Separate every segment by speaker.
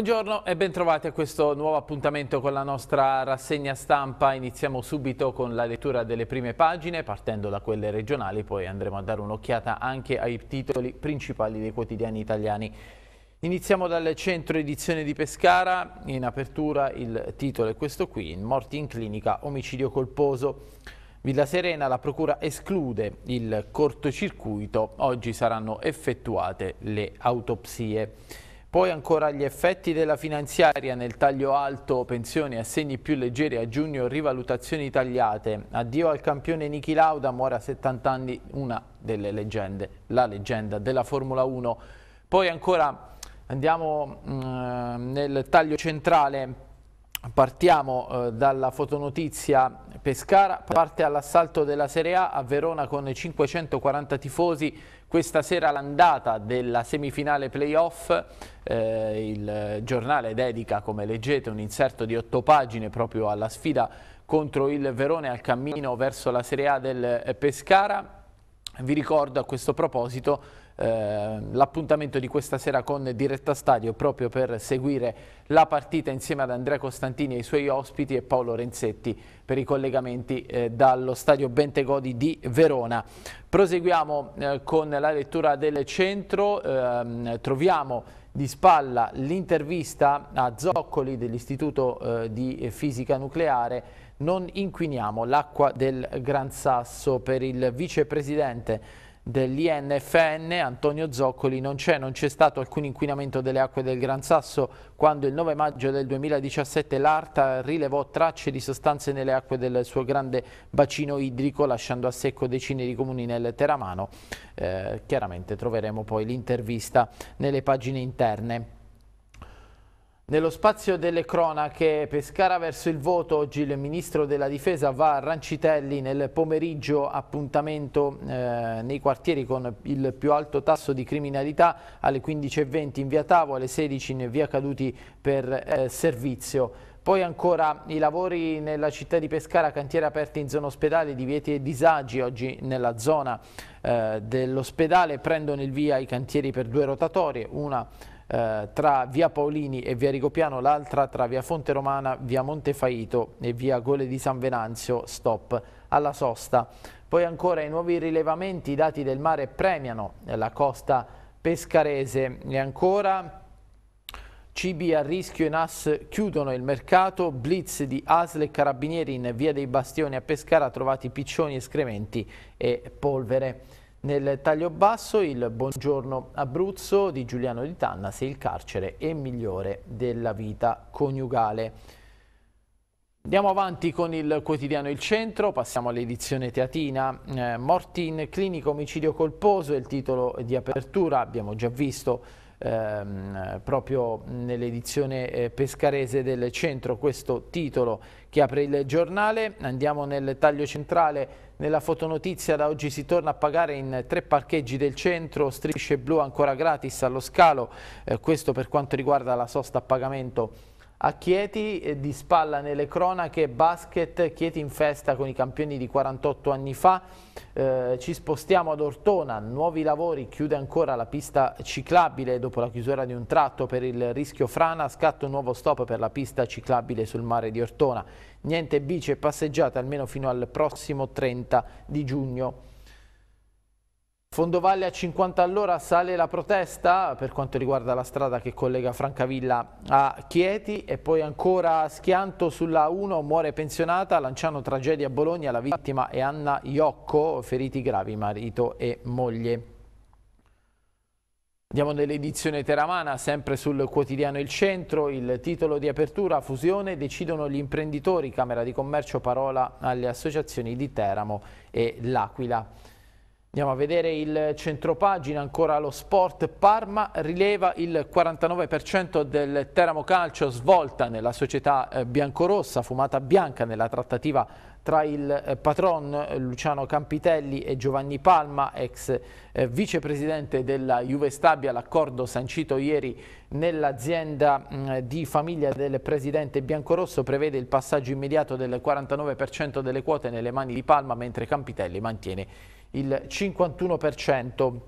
Speaker 1: Buongiorno e bentrovati a questo nuovo appuntamento con la nostra rassegna stampa. Iniziamo subito con la lettura delle prime pagine, partendo da quelle regionali, poi andremo a dare un'occhiata anche ai titoli principali dei quotidiani italiani. Iniziamo dal centro edizione di Pescara, in apertura il titolo è questo qui, morti in clinica, omicidio colposo. Villa Serena, la Procura esclude il cortocircuito, oggi saranno effettuate le autopsie. Poi ancora gli effetti della finanziaria nel taglio alto, pensioni, assegni più leggeri a giugno, rivalutazioni tagliate. Addio al campione Niki Lauda, muore a 70 anni, una delle leggende, la leggenda della Formula 1. Poi ancora andiamo eh, nel taglio centrale, partiamo eh, dalla fotonotizia Pescara, parte all'assalto della Serie A a Verona con 540 tifosi questa sera l'andata della semifinale playoff, eh, il giornale dedica, come leggete, un inserto di otto pagine proprio alla sfida contro il Verone al cammino verso la Serie A del Pescara. Vi ricordo a questo proposito Ehm, l'appuntamento di questa sera con Diretta Stadio proprio per seguire la partita insieme ad Andrea Costantini e i suoi ospiti e Paolo Renzetti per i collegamenti eh, dallo stadio Bentegodi di Verona. Proseguiamo eh, con la lettura del centro, ehm, troviamo di spalla l'intervista a Zoccoli dell'Istituto eh, di Fisica Nucleare non inquiniamo l'acqua del Gran Sasso per il vicepresidente dell'INFN Antonio Zoccoli non c'è, non c'è stato alcun inquinamento delle acque del Gran Sasso quando il 9 maggio del 2017 l'ARTA rilevò tracce di sostanze nelle acque del suo grande bacino idrico lasciando a secco decine di comuni nel Teramano. Eh, chiaramente troveremo poi l'intervista nelle pagine interne. Nello spazio delle cronache Pescara verso il voto, oggi il Ministro della Difesa va a Rancitelli nel pomeriggio appuntamento eh, nei quartieri con il più alto tasso di criminalità alle 15.20 in via Tavo, alle 16 in via Caduti per eh, servizio. Poi ancora i lavori nella città di Pescara, cantieri aperti in zona ospedale, divieti e disagi oggi nella zona eh, dell'ospedale, prendono il via i cantieri per due rotatorie, una eh, tra via Paolini e via Rigopiano, l'altra tra via Fonte Romana, via Montefaito e via Gole di San Venanzio, stop alla sosta. Poi ancora i nuovi rilevamenti, i dati del mare premiano la costa pescarese e ancora cibi a rischio e NAS chiudono il mercato, blitz di Asle e Carabinieri in via dei Bastioni a Pescara trovati piccioni, escrementi e polvere. Nel taglio basso il Buongiorno Abruzzo di Giuliano di Tanna se il carcere è migliore della vita coniugale. Andiamo avanti con il quotidiano Il Centro, passiamo all'edizione teatina. Eh, morti in clinica, omicidio colposo è il titolo di apertura, abbiamo già visto ehm, proprio nell'edizione eh, pescarese del Centro questo titolo che apre il giornale. Andiamo nel taglio centrale nella fotonotizia da oggi si torna a pagare in tre parcheggi del centro, strisce blu ancora gratis allo scalo, eh, questo per quanto riguarda la sosta a pagamento a Chieti, eh, di spalla nelle cronache, basket, Chieti in festa con i campioni di 48 anni fa. Eh, ci spostiamo ad Ortona, nuovi lavori, chiude ancora la pista ciclabile dopo la chiusura di un tratto per il rischio frana, scatto un nuovo stop per la pista ciclabile sul mare di Ortona. Niente bici e passeggiate almeno fino al prossimo 30 di giugno. Fondovalle a 50 all'ora sale la protesta per quanto riguarda la strada che collega Francavilla a Chieti e poi ancora schianto sulla 1 muore pensionata, Lanciano tragedia a Bologna, la vittima è Anna Iocco, feriti gravi marito e moglie. Andiamo nell'edizione teramana, sempre sul quotidiano Il Centro, il titolo di apertura, fusione, decidono gli imprenditori, Camera di Commercio, parola alle associazioni di Teramo e L'Aquila. Andiamo a vedere il centropagina, ancora lo sport. Parma rileva il 49% del Teramo Calcio svolta nella società eh, biancorossa, fumata bianca nella trattativa tra il eh, patron eh, Luciano Campitelli e Giovanni Palma, ex vicepresidente della Juve Stabia, l'accordo sancito ieri nell'azienda mm, di famiglia del presidente Biancorosso prevede il passaggio immediato del 49% delle quote nelle mani di Palma, mentre Campitelli mantiene il il 51%.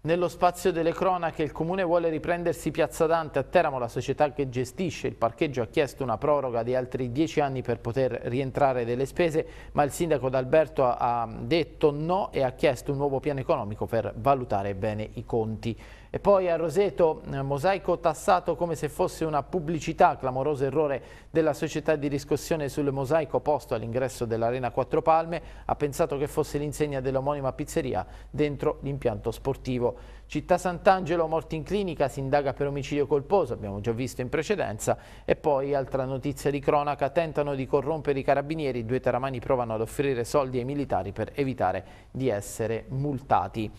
Speaker 1: Nello spazio delle cronache il Comune vuole riprendersi Piazza Dante a Teramo, la società che gestisce il parcheggio ha chiesto una proroga di altri dieci anni per poter rientrare delle spese, ma il sindaco D'Alberto ha detto no e ha chiesto un nuovo piano economico per valutare bene i conti. E poi a Roseto, eh, mosaico tassato come se fosse una pubblicità, clamoroso errore della società di riscossione sul mosaico posto all'ingresso dell'Arena Quattro Palme, ha pensato che fosse l'insegna dell'omonima pizzeria dentro l'impianto sportivo. Città Sant'Angelo, morti in clinica, si indaga per omicidio colposo, abbiamo già visto in precedenza. E poi, altra notizia di cronaca, tentano di corrompere i carabinieri, due taramani provano ad offrire soldi ai militari per evitare di essere multati.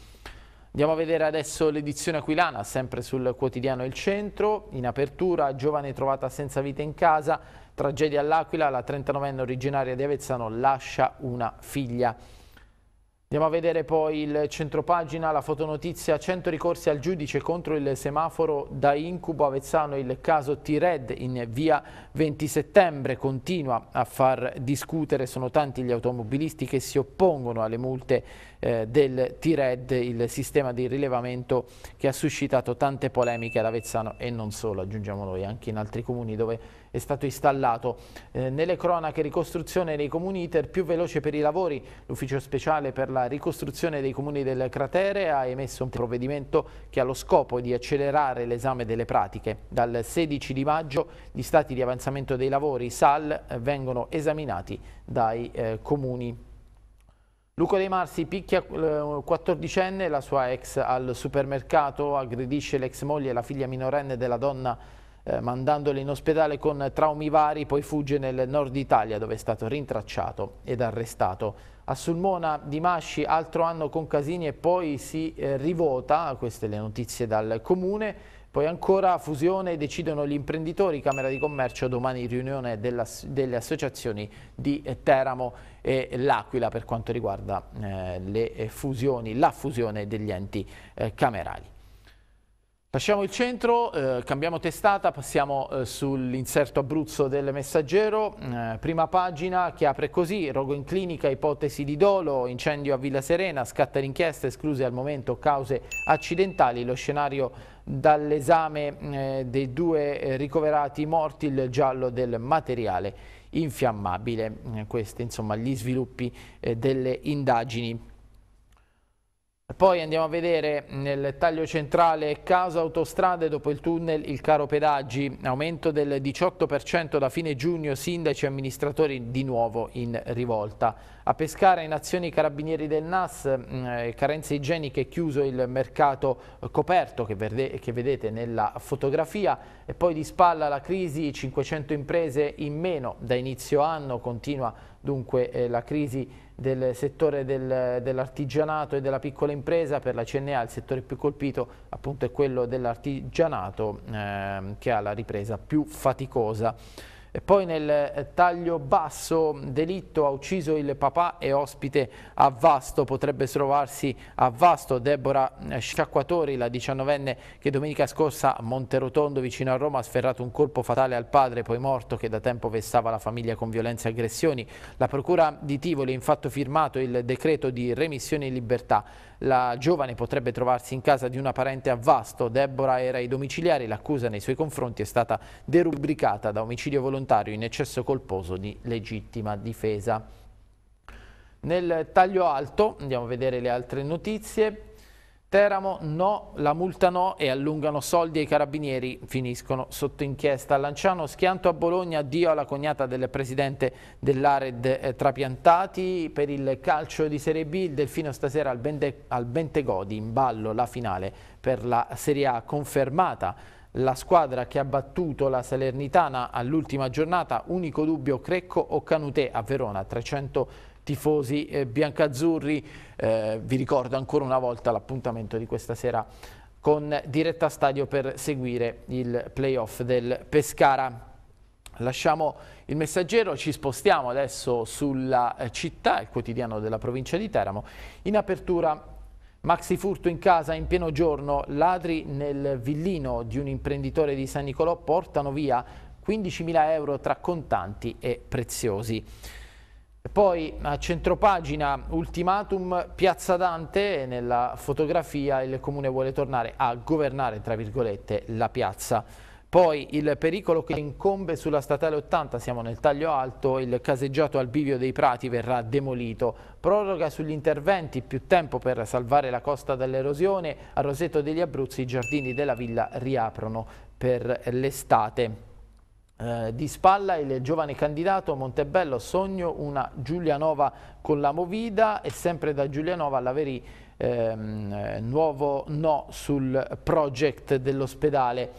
Speaker 1: Andiamo a vedere adesso l'edizione aquilana, sempre sul quotidiano Il Centro. In apertura, giovane trovata senza vita in casa, tragedia all'Aquila, la 39enne originaria di Avezzano lascia una figlia. Andiamo a vedere poi il centropagina, la fotonotizia, 100 ricorsi al giudice contro il semaforo da incubo Avezzano, il caso T-Red in via 20 settembre continua a far discutere, sono tanti gli automobilisti che si oppongono alle multe eh, del T-Red, il sistema di rilevamento che ha suscitato tante polemiche ad Avezzano e non solo, aggiungiamo noi, anche in altri comuni dove è stato installato. Eh, nelle cronache ricostruzione dei comuni ITER più veloce per i lavori, l'ufficio speciale per la ricostruzione dei comuni del cratere ha emesso un provvedimento che ha lo scopo di accelerare l'esame delle pratiche. Dal 16 di maggio gli stati di avanzamento dei lavori SAL eh, vengono esaminati dai eh, comuni. Luca De Marsi picchia 14enne, eh, la sua ex al supermercato, aggredisce l'ex moglie e la figlia minorenne della donna eh, mandandolo in ospedale con traumi vari, poi fugge nel nord Italia dove è stato rintracciato ed arrestato. A Sulmona di Masci altro anno con Casini e poi si eh, rivota, queste le notizie dal comune, poi ancora fusione decidono gli imprenditori, Camera di Commercio, domani riunione della, delle associazioni di eh, Teramo e L'Aquila per quanto riguarda eh, le eh, fusioni, la fusione degli enti eh, camerali. Lasciamo il centro, eh, cambiamo testata, passiamo eh, sull'inserto Abruzzo del Messaggero, mm, eh, prima pagina che apre così, rogo in clinica, ipotesi di dolo, incendio a Villa Serena, scatta l'inchiesta, escluse al momento cause accidentali, lo scenario dall'esame mm, eh, dei due eh, ricoverati morti, il giallo del materiale infiammabile, mm, questi insomma gli sviluppi eh, delle indagini. Poi andiamo a vedere nel taglio centrale caso autostrade dopo il tunnel il caro pedaggi, aumento del 18% da fine giugno, sindaci e amministratori di nuovo in rivolta. A pescare in azioni carabinieri del NAS, mm, eh, carenze igieniche, chiuso il mercato coperto che, verde, che vedete nella fotografia e poi di spalla la crisi, 500 imprese in meno da inizio anno, continua a dunque eh, la crisi del settore del, dell'artigianato e della piccola impresa, per la CNA il settore più colpito appunto è quello dell'artigianato eh, che ha la ripresa più faticosa. E poi nel eh, taglio basso Delitto ha ucciso il papà e ospite a Vasto, potrebbe trovarsi a Vasto Deborah eh, Sciacquatori, la diciannovenne che domenica scorsa a Monterotondo vicino a Roma ha sferrato un colpo fatale al padre poi morto che da tempo vessava la famiglia con violenze e aggressioni. La procura di Tivoli ha infatti firmato il decreto di remissione in libertà. La giovane potrebbe trovarsi in casa di una parente a Vasto. Deborah era ai domiciliari. L'accusa nei suoi confronti è stata derubricata da omicidio volontario in eccesso colposo di legittima difesa. Nel taglio alto andiamo a vedere le altre notizie. Teramo no, la multa no e allungano soldi ai carabinieri, finiscono sotto inchiesta. Lanciano schianto a Bologna, addio alla cognata del presidente dell'Ared eh, Trapiantati per il calcio di Serie B. Il Delfino stasera al, Bente, al Bentegodi in ballo la finale per la Serie A confermata. La squadra che ha battuto la Salernitana all'ultima giornata, unico dubbio Crecco o Canutè a Verona, 300 tifosi eh, biancazzurri. Eh, vi ricordo ancora una volta l'appuntamento di questa sera con diretta stadio per seguire il playoff del Pescara. Lasciamo il messaggero, ci spostiamo adesso sulla eh, città, il quotidiano della provincia di Teramo. In apertura Maxi furto in casa in pieno giorno, ladri nel villino di un imprenditore di San Nicolò portano via 15.000 euro tra contanti e preziosi. Poi a centropagina ultimatum Piazza Dante, nella fotografia il comune vuole tornare a governare, tra virgolette, la piazza. Poi il pericolo che incombe sulla statale 80, siamo nel taglio alto, il caseggiato al bivio dei Prati verrà demolito. Proroga sugli interventi, più tempo per salvare la costa dall'erosione. A Roseto degli Abruzzi i giardini della villa riaprono per l'estate. Eh, di spalla il giovane candidato Montebello Sogno una Giulianova con la Movida e sempre da Giulianova alla Verì ehm, nuovo no sul project dell'ospedale.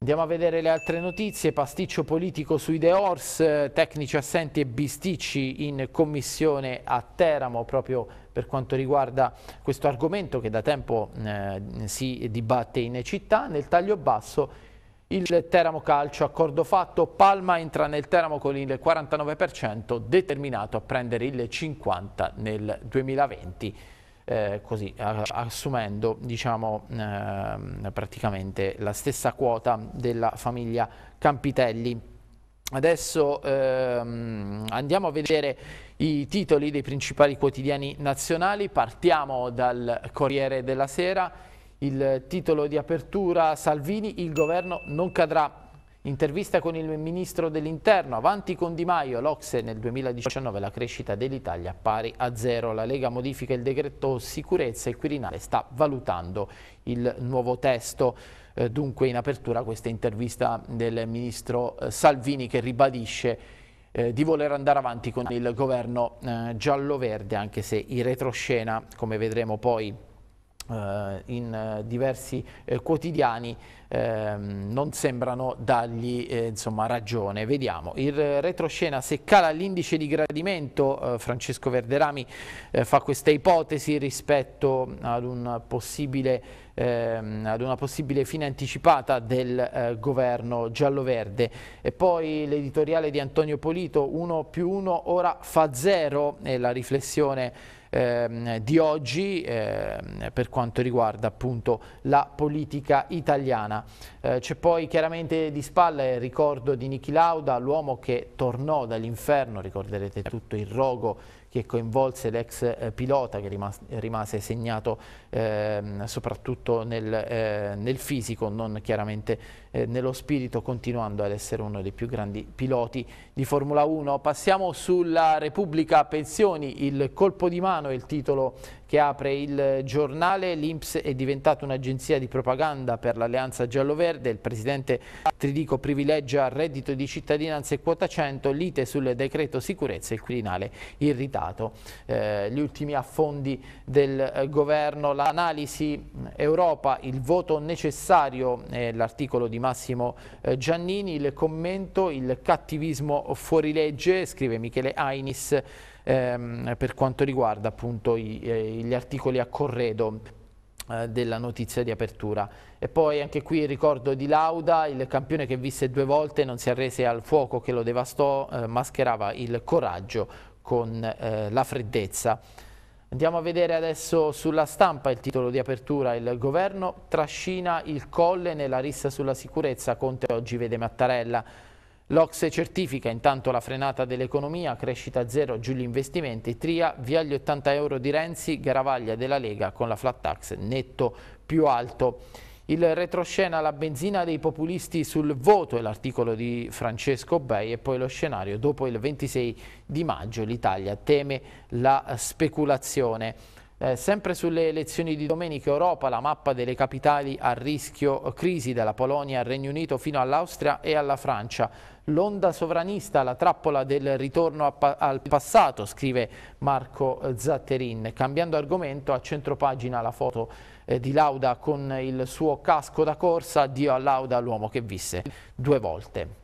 Speaker 1: Andiamo a vedere le altre notizie, pasticcio politico sui De Ors, tecnici assenti e bisticci in commissione a Teramo proprio per quanto riguarda questo argomento che da tempo eh, si dibatte in città. Nel taglio basso il Teramo Calcio, accordo fatto, Palma entra nel Teramo con il 49%, determinato a prendere il 50% nel 2020, eh, così assumendo diciamo, eh, praticamente la stessa quota della famiglia Campitelli. Adesso ehm, andiamo a vedere i titoli dei principali quotidiani nazionali, partiamo dal Corriere della Sera, il titolo di apertura Salvini, il governo non cadrà. Intervista con il ministro dell'interno, avanti con Di Maio, l'Ocse nel 2019 la crescita dell'Italia pari a zero. La Lega modifica il decreto sicurezza e il Quirinale sta valutando il nuovo testo. Eh, dunque in apertura questa intervista del ministro eh, Salvini che ribadisce eh, di voler andare avanti con il governo eh, giallo-verde anche se in retroscena, come vedremo poi eh, in eh, diversi eh, quotidiani ehm, non sembrano dargli insomma, ragione. Vediamo, il retroscena se cala l'indice di gradimento, Francesco Verderami fa questa ipotesi rispetto ad, un possibile, ehm, ad una possibile fine anticipata del governo giallo-verde. E poi l'editoriale di Antonio Polito, 1 più 1 ora fa 0, e la riflessione ehm, di oggi ehm, per quanto riguarda appunto la politica italiana. Eh, C'è poi chiaramente di spalla il ricordo di Niki Lauda, l'uomo che tornò dall'inferno, ricorderete tutto il rogo che coinvolse l'ex eh, pilota che rimase, rimase segnato ehm, soprattutto nel, eh, nel, fisico, non chiaramente eh, nello spirito, continuando ad essere uno dei più grandi piloti di Formula 1. Passiamo sulla Repubblica Pensioni, il colpo di mano è il titolo che apre il giornale. L'Inps è diventata un'agenzia di propaganda per l'alleanza giallo-verde. Il presidente Tridico privilegia reddito di cittadinanza e quota 100, lite sul decreto sicurezza e il Quirinale irritato. Eh, gli ultimi affondi del eh, governo, l'analisi mm, Europa, il voto necessario, eh, l'articolo di Massimo eh, Giannini, il commento, il cattivismo fuorilegge, scrive Michele Ainis ehm, per quanto riguarda appunto i, eh, gli articoli a corredo eh, della notizia di apertura. E poi anche qui il ricordo di Lauda, il campione che visse due volte non si arrese al fuoco che lo devastò, eh, mascherava il coraggio con eh, la freddezza. Andiamo a vedere adesso sulla stampa il titolo di apertura, il governo trascina il colle nella rissa sulla sicurezza, Conte oggi vede Mattarella. L'Ocse certifica intanto la frenata dell'economia, crescita zero, giù gli investimenti, Tria via gli 80 euro di Renzi, Garavaglia della Lega con la flat tax netto più alto. Il retroscena la benzina dei populisti sul voto è l'articolo di Francesco Bei e poi lo scenario dopo il 26 di maggio l'Italia teme la speculazione. Eh, sempre sulle elezioni di domenica Europa, la mappa delle capitali a rischio crisi dalla Polonia al Regno Unito fino all'Austria e alla Francia. L'onda sovranista, la trappola del ritorno pa al passato, scrive Marco Zatterin. Cambiando argomento, a centropagina la foto eh, di Lauda con il suo casco da corsa, addio a Lauda l'uomo che visse due volte.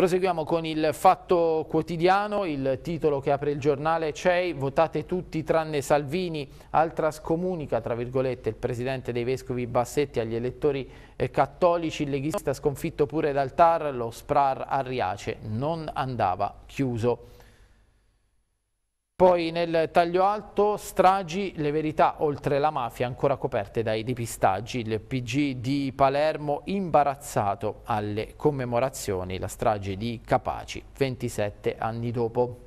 Speaker 1: Proseguiamo con il fatto quotidiano, il titolo che apre il giornale CEI, votate tutti tranne Salvini, altra scomunica, tra virgolette, il presidente dei vescovi Bassetti agli elettori eh, cattolici, il leghista sconfitto pure dal TAR, lo SPRAR a Riace non andava chiuso. Poi nel taglio alto, stragi, le verità oltre la mafia ancora coperte dai depistaggi. Il PG di Palermo imbarazzato alle commemorazioni, la strage di Capaci, 27 anni dopo.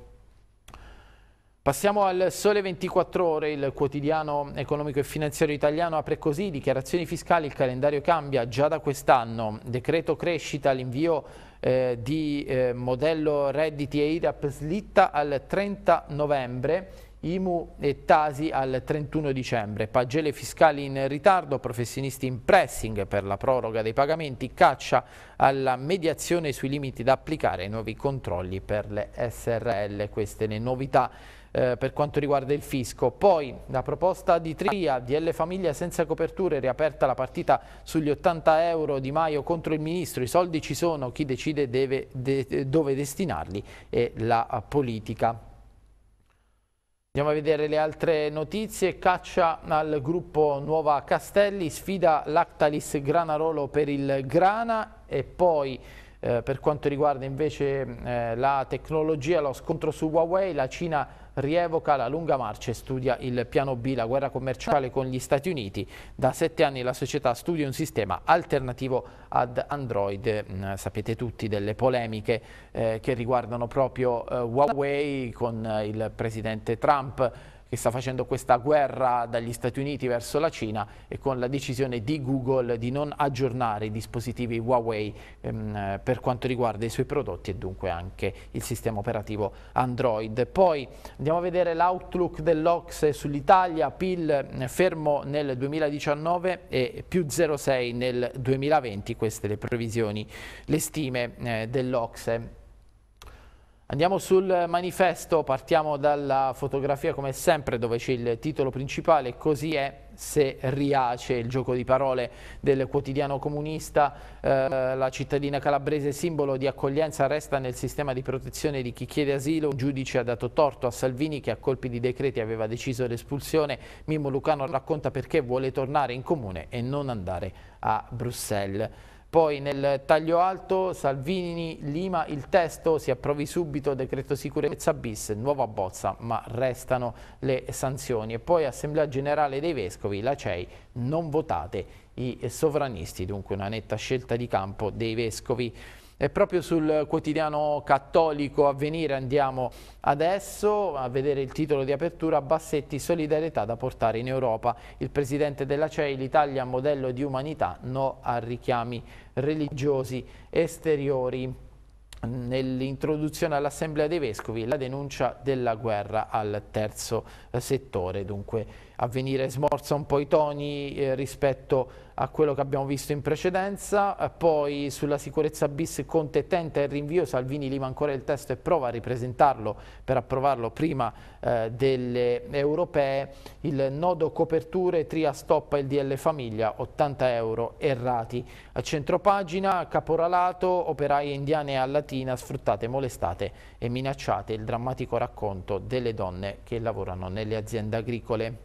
Speaker 1: Passiamo al Sole 24 Ore, il quotidiano economico e finanziario italiano apre così, dichiarazioni fiscali, il calendario cambia già da quest'anno, decreto crescita, l'invio eh, di eh, modello redditi e IRAP slitta al 30 novembre IMU e Tasi al 31 dicembre, pagelle fiscali in ritardo, professionisti in pressing per la proroga dei pagamenti, caccia alla mediazione sui limiti da applicare nuovi controlli per le SRL, queste le novità eh, per quanto riguarda il fisco. Poi la proposta di Tria, DL Famiglia senza coperture, riaperta la partita sugli 80 euro di Maio contro il Ministro, i soldi ci sono, chi decide deve, de, dove destinarli e la politica. Andiamo a vedere le altre notizie. Caccia al gruppo Nuova Castelli, sfida l'Actalis Granarolo per il Grana e poi eh, per quanto riguarda invece eh, la tecnologia, lo scontro su Huawei, la Cina rievoca la lunga marcia e studia il piano B, la guerra commerciale con gli Stati Uniti. Da sette anni la società studia un sistema alternativo ad Android, mm, sapete tutti delle polemiche eh, che riguardano proprio eh, Huawei con il presidente Trump, che sta facendo questa guerra dagli Stati Uniti verso la Cina e con la decisione di Google di non aggiornare i dispositivi Huawei ehm, per quanto riguarda i suoi prodotti e dunque anche il sistema operativo Android. Poi andiamo a vedere l'outlook dell'Ox sull'Italia, PIL eh, fermo nel 2019 e più 0,6 nel 2020, queste le previsioni, le stime eh, dell'Ocse. Andiamo sul manifesto, partiamo dalla fotografia come sempre dove c'è il titolo principale, così è se riace il gioco di parole del quotidiano comunista, eh, la cittadina calabrese simbolo di accoglienza resta nel sistema di protezione di chi chiede asilo, un giudice ha dato torto a Salvini che a colpi di decreti aveva deciso l'espulsione, Mimmo Lucano racconta perché vuole tornare in comune e non andare a Bruxelles. Poi nel taglio alto Salvini Lima il testo, si approvi subito decreto sicurezza bis, nuova bozza ma restano le sanzioni. E poi Assemblea Generale dei Vescovi, la CEI, non votate i sovranisti, dunque una netta scelta di campo dei Vescovi. E proprio sul quotidiano cattolico Avvenire andiamo adesso a vedere il titolo di apertura Bassetti solidarietà da portare in Europa. Il presidente della CEI, l'Italia modello di umanità, no a richiami religiosi esteriori nell'introduzione all'Assemblea dei Vescovi la denuncia della guerra al terzo settore. Dunque avvenire smorza un po' i toni eh, rispetto a quello che abbiamo visto in precedenza, eh, poi sulla sicurezza bis Conte tenta il rinvio, Salvini lima ancora il testo e prova a ripresentarlo per approvarlo prima eh, delle europee, il nodo coperture Tria stoppa il DL famiglia, 80 euro errati. A centropagina, caporalato, operaie indiane a Latina sfruttate, molestate e minacciate, il drammatico racconto delle donne che lavorano nelle aziende agricole.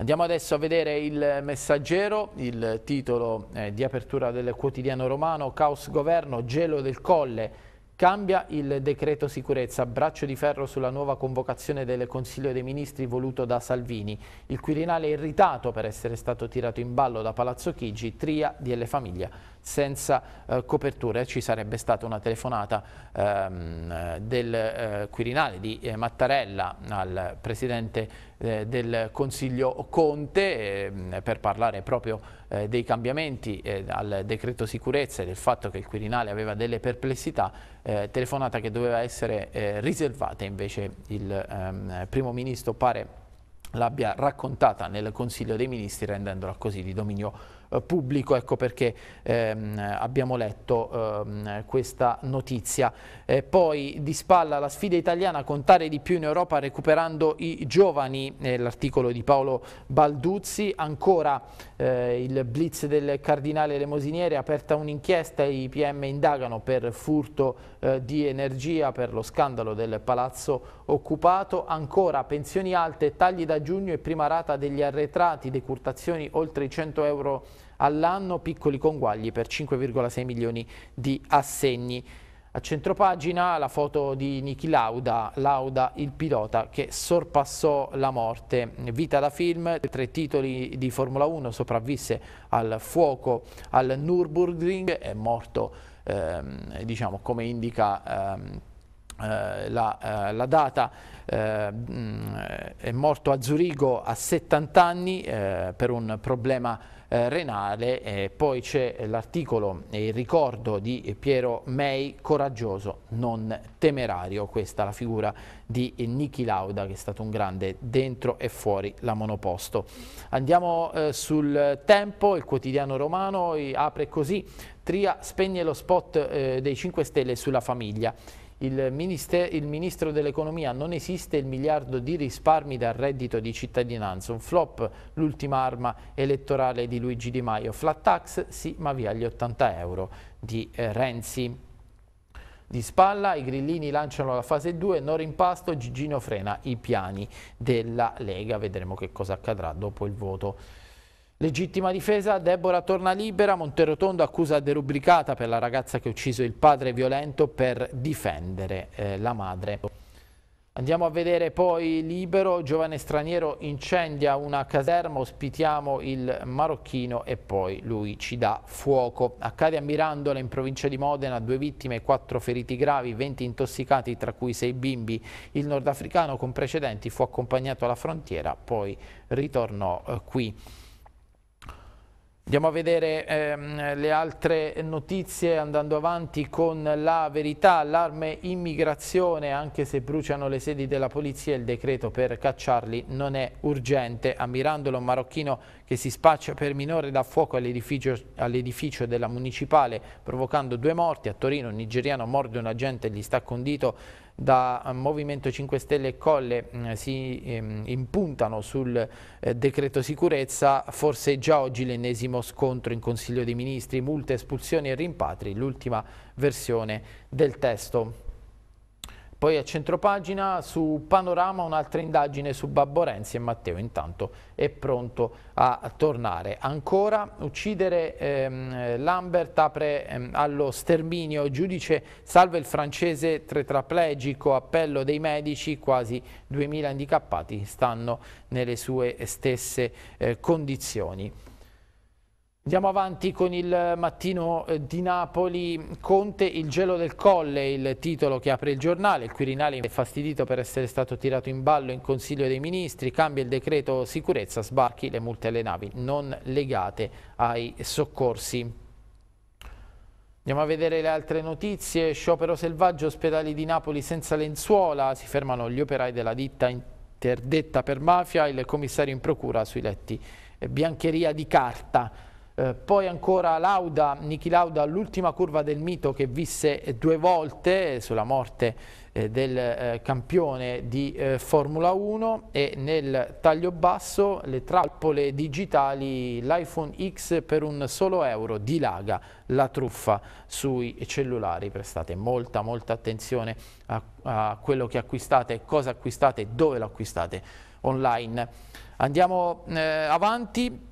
Speaker 1: Andiamo adesso a vedere il messaggero, il titolo eh, di apertura del quotidiano romano, caos governo, gelo del colle, cambia il decreto sicurezza, braccio di ferro sulla nuova convocazione del Consiglio dei Ministri voluto da Salvini, il Quirinale è irritato per essere stato tirato in ballo da Palazzo Chigi, tria di Elle Famiglia senza eh, coperture, ci sarebbe stata una telefonata ehm, del eh, Quirinale di eh, Mattarella al Presidente eh, del Consiglio Conte eh, per parlare proprio eh, dei cambiamenti eh, al decreto sicurezza e del fatto che il Quirinale aveva delle perplessità, eh, telefonata che doveva essere riservata invece il ehm, primo ministro pare l'abbia raccontata nel Consiglio dei Ministri rendendola così di dominio pubblico, ecco perché ehm, abbiamo letto ehm, questa notizia eh, poi di spalla la sfida italiana, contare di più in Europa recuperando i giovani, eh, l'articolo di Paolo Balduzzi, ancora eh, il blitz del cardinale Lemosiniere, aperta un'inchiesta, i PM indagano per furto eh, di energia, per lo scandalo del palazzo occupato, ancora pensioni alte, tagli da giugno e prima rata degli arretrati, decurtazioni oltre i 100 euro all'anno, piccoli conguagli per 5,6 milioni di assegni. A centropagina la foto di Niki Lauda, Lauda il pilota che sorpassò la morte. Vita da film, tre titoli di Formula 1, sopravvisse al fuoco al Nürburgring, è morto ehm, diciamo, come indica ehm, eh, la, eh, la, data, eh, mh, mm, è morto a Zurigo a 70 anni eh, per un problema eh, renale, eh, poi c'è l'articolo e il ricordo di Piero May, coraggioso, non temerario, questa è la figura di Niki Lauda che è stato un grande dentro e fuori la monoposto. Andiamo eh, sul tempo, il quotidiano romano apre così, Tria spegne lo spot eh, dei 5 Stelle sulla famiglia il, il, ministro dell'economia non esiste il miliardo di risparmi dal reddito di cittadinanza, un flop l'ultima arma elettorale di Luigi Di Maio, flat tax sì ma via gli 80 euro di eh, Renzi. Di spalla i grillini lanciano la fase 2, non rimpasto, Gigino frena i piani della Lega, vedremo che cosa accadrà dopo il voto Legittima difesa, Deborah torna libera, Monterotondo accusa derubricata per la ragazza che ha ucciso il padre violento per difendere eh, la madre. Andiamo a vedere poi Libero, giovane straniero incendia una caserma, ospitiamo il marocchino e poi lui ci dà fuoco. Accade a Mirandola in provincia di Modena, due vittime, quattro feriti gravi, 20 intossicati tra cui sei bimbi. Il nordafricano con precedenti fu accompagnato alla frontiera, poi ritornò eh, qui. Andiamo a vedere ehm, le altre notizie andando avanti con la verità, allarme immigrazione anche se bruciano le sedi della polizia il decreto per cacciarli non è urgente. Ammirandolo un marocchino che si spaccia per minore dà fuoco all'edificio all della municipale provocando due morti. A Torino un nigeriano morde un agente e gli sta condito da Movimento 5 Stelle e Colle mh, mm, si ehm, impuntano sul eh, decreto sicurezza, forse già oggi l'ennesimo scontro in Consiglio dei Ministri, multe, espulsioni e rimpatri, l'ultima versione del testo. Poi a centropagina su Panorama un'altra indagine su Babbo Renzi e Matteo intanto è pronto a tornare. Ancora uccidere ehm, Lambert apre ehm, allo sterminio, giudice salva il francese tetraplegico, appello dei medici, quasi 2000 handicappati stanno nelle sue stesse eh, condizioni. Andiamo avanti con il mattino eh, di Napoli, Conte, il gelo del colle, il titolo che apre il giornale, il Quirinale è fastidito per essere stato tirato in ballo in Consiglio dei Ministri, cambia il decreto sicurezza, sbarchi le multe alle navi non legate ai soccorsi. Andiamo a vedere le altre notizie, sciopero selvaggio, ospedali di Napoli senza lenzuola, si fermano gli operai della ditta interdetta per mafia, il commissario in procura sui letti, eh, biancheria di carta. Eh, poi ancora Lauda, Niki Lauda, l'ultima curva del mito che visse eh, due volte eh, sulla morte del campione di Formula 1 e nel taglio basso le trappole digitali, l'iPhone X per un solo euro dilaga la truffa sui cellulari. Prestate molta molta attenzione a, a quello che acquistate, cosa acquistate, dove lo acquistate online. Andiamo eh, avanti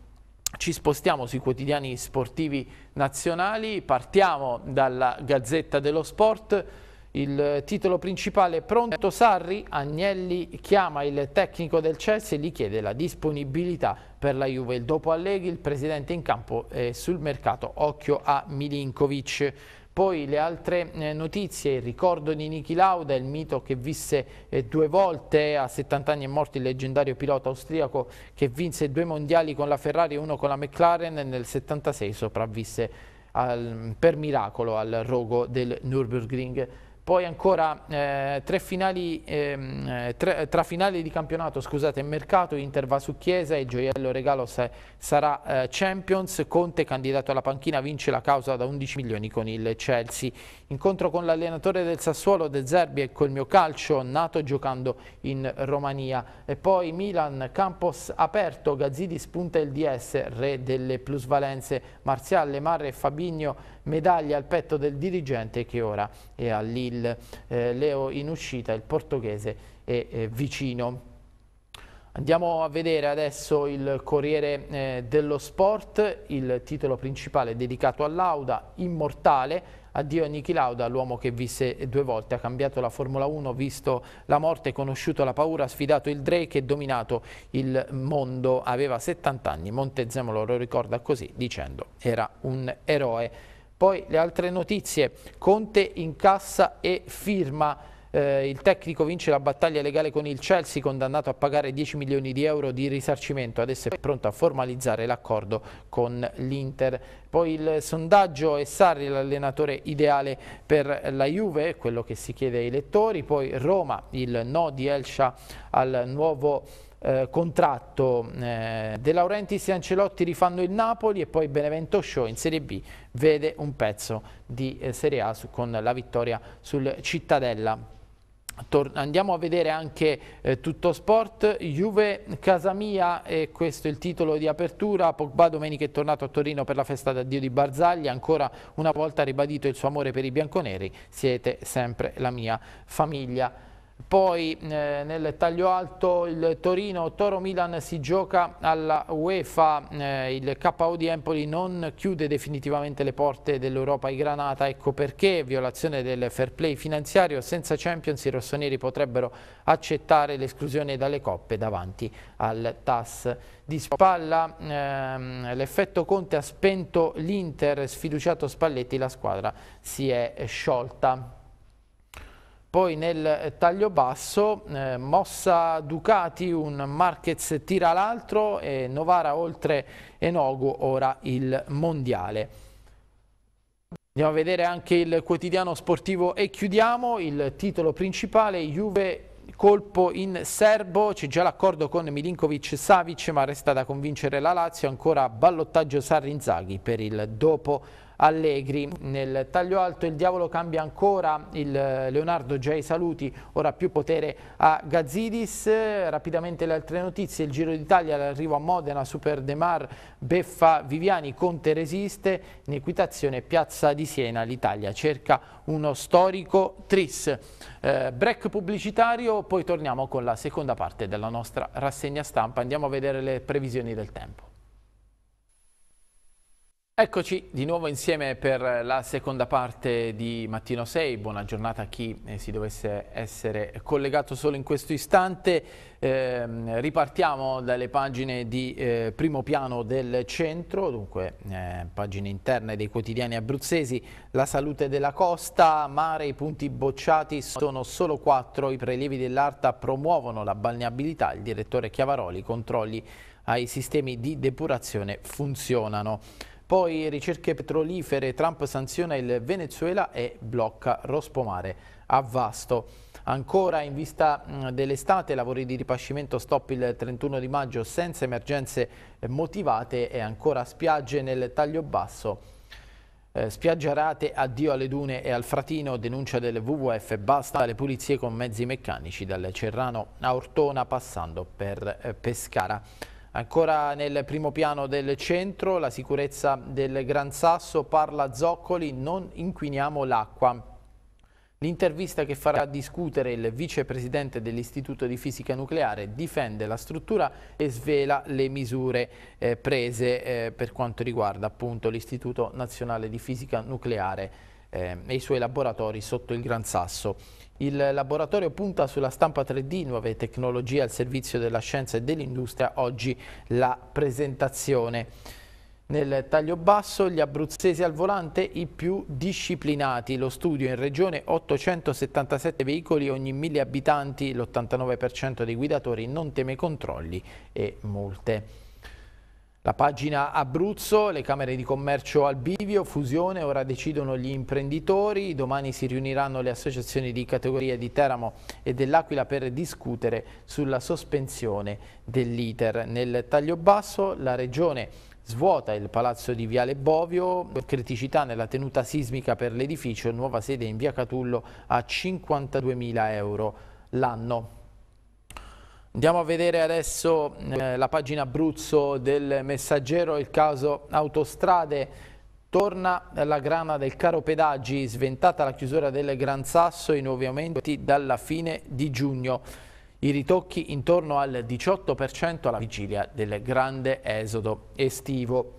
Speaker 1: ci spostiamo sui quotidiani sportivi nazionali, partiamo dalla Gazzetta dello Sport, il titolo principale è pronto Sarri, Agnelli chiama il tecnico del Chelsea e gli chiede la disponibilità per la Juve. Il dopo Allegri, il presidente in campo e sul mercato, occhio a Milinkovic. Poi le altre eh, notizie, il ricordo di Niki Lauda, il mito che visse eh, due volte, a 70 anni è morto il leggendario pilota austriaco che vinse due mondiali con la Ferrari e uno con la McLaren e nel 76 sopravvisse al, per miracolo al rogo del Nürburgring poi ancora eh, tre finali, ehm, eh, tre, tra finali di campionato scusate, mercato, Inter va su Chiesa e gioiello regalo sa, eh, sarà eh, Champions, Conte candidato alla panchina vince la causa da 11 milioni con il Chelsea, incontro con l'allenatore del Sassuolo De Zerbi e col mio calcio nato giocando in Romania e poi Milan, Campos aperto, Gazzidi spunta il DS, re delle plusvalenze, Marziale, Marre e Fabigno medaglia al petto del dirigente che ora è a Lille. Eh, Leo in uscita, il portoghese è, è eh, vicino. Andiamo a vedere adesso il Corriere eh, dello Sport, il titolo principale dedicato a Lauda, immortale, addio a Niki Lauda, l'uomo che visse due volte, ha cambiato la Formula 1, visto la morte, conosciuto la paura, ha sfidato il Drake e dominato il mondo, aveva 70 anni, Montezemolo lo ricorda così dicendo era un eroe. Poi le altre notizie, Conte incassa e firma eh, il tecnico vince la battaglia legale con il Chelsea condannato a pagare 10 milioni di euro di risarcimento adesso è pronto a formalizzare l'accordo con l'Inter poi il sondaggio è Sarri l'allenatore ideale per la Juve quello che si chiede ai lettori poi Roma il no di Elsha al nuovo eh, contratto eh, De Laurentiis e Ancelotti rifanno il Napoli e poi Benevento Show in Serie B vede un pezzo di eh, Serie A su, con la vittoria sul Cittadella. Tor andiamo a vedere anche eh, tutto sport, Juve Casamia e questo è il titolo di apertura, Pogba domenica è tornato a Torino per la festa d'addio di Barzagli, ancora una volta ribadito il suo amore per i bianconeri, siete sempre la mia famiglia. Poi eh, nel taglio alto il Torino-Toro-Milan si gioca alla UEFA, eh, il KO di Empoli non chiude definitivamente le porte dell'Europa ai Granata, ecco perché violazione del fair play finanziario, senza Champions i rossoneri potrebbero accettare l'esclusione dalle coppe davanti al TAS di Spalla. Ehm, L'effetto Conte ha spento l'Inter, sfiduciato Spalletti, la squadra si è sciolta. Poi nel eh, taglio basso eh, mossa Ducati, un Marquez tira l'altro e Novara oltre Enogo ora il mondiale. Andiamo a vedere anche il quotidiano sportivo e chiudiamo il titolo principale Juve colpo in serbo, c'è già l'accordo con Milinkovic-Savic ma resta da convincere la Lazio, ancora ballottaggio Sarri-Inzaghi per il dopo Allegri. Nel taglio alto il diavolo cambia ancora il eh, Leonardo già i saluti, ora più potere a Gazzidis. Rapidamente le altre notizie, il Giro d'Italia, all'arrivo a Modena, Super De Mar, Beffa, Viviani, Conte resiste, in equitazione Piazza di Siena, l'Italia cerca uno storico tris. Eh, break pubblicitario, poi torniamo con la seconda parte della nostra rassegna stampa, andiamo a vedere le previsioni del tempo. Eccoci di nuovo insieme per la seconda parte di Mattino 6, buona giornata a chi eh, si dovesse essere collegato solo in questo istante. Eh, ripartiamo dalle pagine di eh, primo piano del centro, dunque eh, pagine interne dei quotidiani abruzzesi, la salute della costa, mare, i punti bocciati sono solo quattro, i prelievi dell'Arta promuovono la balneabilità, il direttore Chiavaroli, controlli ai sistemi di depurazione funzionano. Poi ricerche petrolifere, Trump sanziona il Venezuela e blocca Rospomare a Vasto. Ancora in vista mm, dell'estate, lavori di ripascimento stop il 31 di maggio senza emergenze motivate e ancora spiagge nel taglio basso. Eh, spiaggiarate, addio alle dune e al fratino, denuncia del WWF, basta le pulizie con mezzi meccanici dal Cerrano a Ortona passando per eh, Pescara. Ancora nel primo piano del centro, la sicurezza del Gran Sasso parla Zoccoli, non inquiniamo l'acqua. L'intervista che farà discutere il vicepresidente dell'Istituto di Fisica Nucleare difende la struttura e svela le misure eh, prese eh, per quanto riguarda l'Istituto Nazionale di Fisica Nucleare eh, e i suoi laboratori sotto il Gran Sasso. Il laboratorio punta sulla stampa 3D, nuove tecnologie al servizio della scienza e dell'industria, oggi la presentazione. Nel taglio basso gli abruzzesi al volante i più disciplinati, lo studio in regione 877 veicoli ogni 1000 abitanti, l'89% dei guidatori non teme controlli e multe. La pagina Abruzzo, le Camere di Commercio al bivio, fusione, ora decidono gli imprenditori, domani si riuniranno le associazioni di categoria di Teramo e dell'Aquila per discutere sulla sospensione dell'iter. Nel taglio basso la Regione svuota il palazzo di Viale Bovio, criticità nella tenuta sismica per l'edificio, nuova sede in Via Catullo a 52.000 euro l'anno. Andiamo a vedere adesso eh, la pagina Abruzzo del Messaggero, il caso autostrade. Torna la grana del caro pedaggi, sventata la chiusura del Gran Sasso, i nuovi aumenti dalla fine di giugno. I ritocchi intorno al 18% alla vigilia del grande esodo estivo.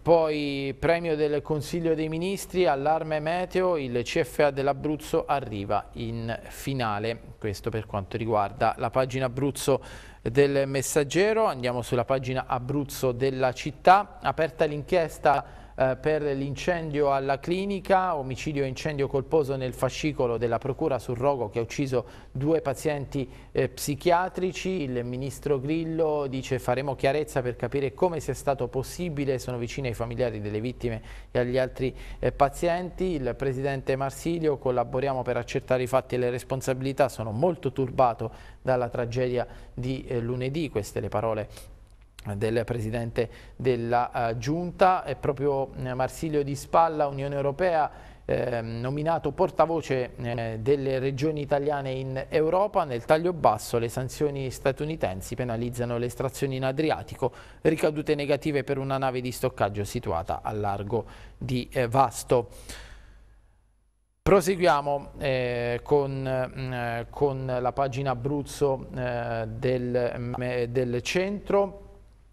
Speaker 1: Poi premio del Consiglio dei Ministri, allarme meteo, il CFA dell'Abruzzo arriva in finale, questo per quanto riguarda la pagina Abruzzo del Messaggero, andiamo sulla pagina Abruzzo della città, aperta l'inchiesta eh, per l'incendio alla clinica, omicidio e incendio colposo nel fascicolo della procura sul rogo che ha ucciso due pazienti eh, psichiatrici. Il ministro Grillo dice faremo chiarezza per capire come sia stato possibile, sono vicini ai familiari delle vittime e agli altri eh, pazienti. Il presidente Marsilio collaboriamo per accertare i fatti e le responsabilità, sono molto turbato dalla tragedia di eh, lunedì, queste le parole del Presidente della uh, Giunta, è proprio eh, Marsilio Di Spalla, Unione Europea, eh, nominato portavoce eh, delle regioni italiane in Europa. Nel taglio basso le sanzioni statunitensi penalizzano le estrazioni in Adriatico, ricadute negative per una nave di stoccaggio situata a largo di eh, Vasto. Proseguiamo eh, con, mm, eh, con, la pagina Abruzzo eh, del, mm, eh, del centro.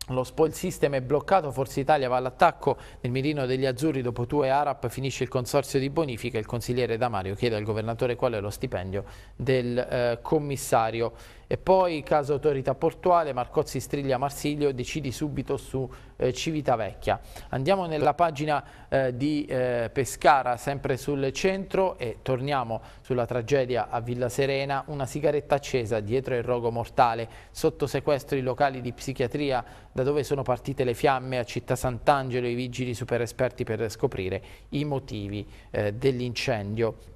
Speaker 1: Lo spoil system è bloccato, Forza Italia va all'attacco, nel mirino degli azzurri dopo Tue Arap finisce il consorzio di bonifica, il consigliere Damario chiede al governatore qual è lo stipendio del eh, commissario e poi caso autorità portuale, Marcozzi striglia Marsiglio decidi subito su eh, Civitavecchia. Andiamo nella pagina eh, di eh, Pescara, sempre sul centro e torniamo sulla tragedia a Villa Serena, una sigaretta accesa dietro il rogo mortale, sotto sequestro i locali di psichiatria da dove sono partite le fiamme a Città Sant'Angelo, i vigili super esperti per scoprire i motivi eh, dell'incendio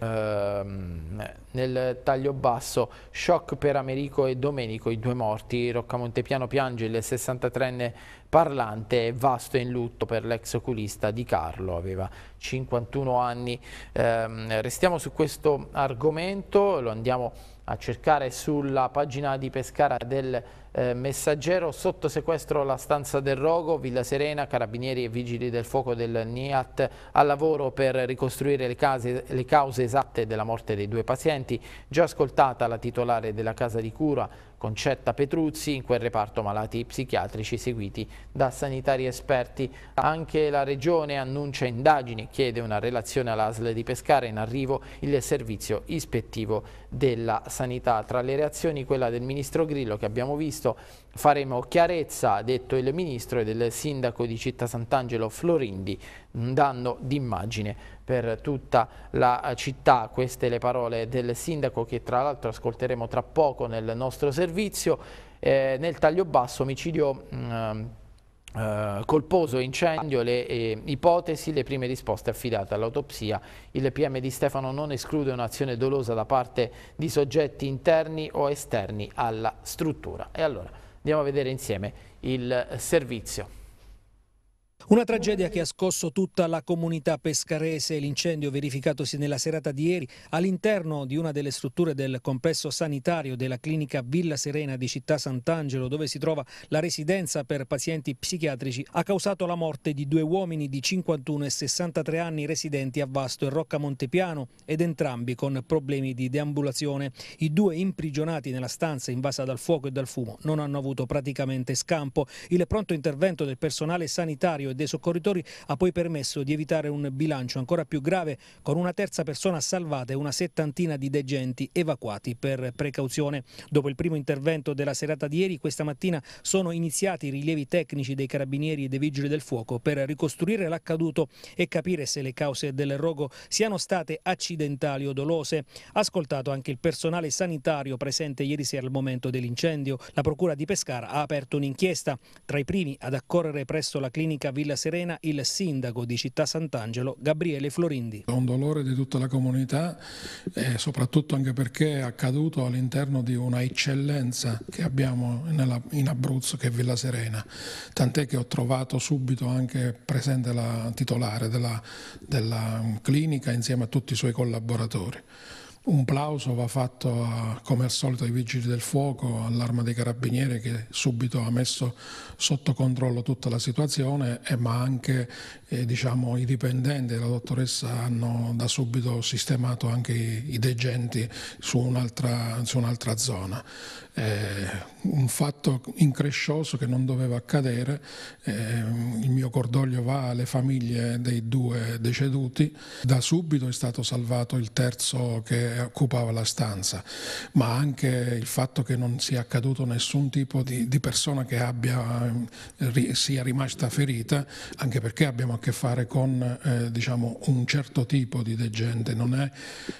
Speaker 1: ehm, nel taglio basso, shock per Americo e Domenico, i due morti, Roccamontepiano piange il 63enne parlante e vasto in lutto per l'ex oculista Di Carlo, aveva 51 anni. Eh, restiamo su questo argomento, lo andiamo a cercare sulla pagina di Pescara del eh, Messaggero, sotto sequestro la stanza del Rogo, Villa Serena, Carabinieri e Vigili del Fuoco del NIAT al lavoro per ricostruire le, case, le cause esatte della morte dei due pazienti, già ascoltata la titolare della casa di cura Concetta Petruzzi in quel reparto malati psichiatrici seguiti da sanitari esperti. Anche la Regione annuncia indagini e chiede una relazione all'ASL di Pescara in arrivo il servizio ispettivo della sanità. Tra le reazioni quella del Ministro Grillo che abbiamo visto faremo chiarezza, ha detto il Ministro e del Sindaco di Città Sant'Angelo Florindi, un danno d'immagine per tutta la eh, città. Queste le parole del sindaco che tra l'altro ascolteremo tra poco nel nostro servizio. Eh, nel taglio basso omicidio... Mh, mm, eh, Uh, colposo incendio, le eh, ipotesi, le prime risposte affidate all'autopsia. Il PM di Stefano non esclude un'azione dolosa da parte di soggetti interni o esterni alla struttura. E allora andiamo a vedere insieme il servizio.
Speaker 2: Una tragedia che ha scosso tutta la comunità pescarese. L'incendio verificatosi nella serata di ieri all'interno di una delle strutture del complesso sanitario della clinica Villa Serena di Città Sant'Angelo, dove si trova la residenza per pazienti psichiatrici, ha causato la morte di due uomini di 51 e 63 anni residenti a Vasto e Rocca Montepiano ed entrambi con problemi di deambulazione. I due imprigionati nella stanza invasa dal fuoco e dal fumo non hanno avuto praticamente scampo. Il pronto intervento del personale sanitario e dei soccorritori ha poi permesso di evitare un bilancio ancora più grave con una terza persona salvata e una settantina di degenti evacuati per precauzione. Dopo il primo intervento della serata di ieri, questa mattina sono iniziati i rilievi tecnici dei carabinieri e dei vigili del fuoco per ricostruire l'accaduto e capire se le cause del rogo siano state accidentali o dolose. Ascoltato anche il personale sanitario presente ieri sera al momento dell'incendio, la procura di Pescara ha aperto un'inchiesta. Tra i primi ad accorrere presso la clinica Villa Serena il sindaco di Città Sant'Angelo Gabriele Florindi.
Speaker 3: È un dolore di tutta la comunità e eh, soprattutto anche perché è accaduto all'interno di una eccellenza che abbiamo in Abruzzo che è Villa Serena, tant'è che ho trovato subito anche presente la titolare della, della clinica insieme a tutti i suoi collaboratori. Un plauso va fatto a, come al solito ai vigili del fuoco, all'arma dei carabinieri che subito ha messo sotto controllo tutta la situazione, eh, ma anche eh, diciamo, i dipendenti e la dottoressa hanno da subito sistemato anche i, i degenti su un'altra, su un'altra zona. Eh, un fatto increscioso che non doveva accadere, eh, il mio cordoglio va alle famiglie dei due deceduti, da subito è stato salvato il terzo che occupava la stanza, ma anche il fatto che non sia accaduto nessun tipo di, di persona che abbia, eh, sia rimasta ferita, anche perché abbiamo che fare con eh, diciamo, un certo tipo di degente, non è,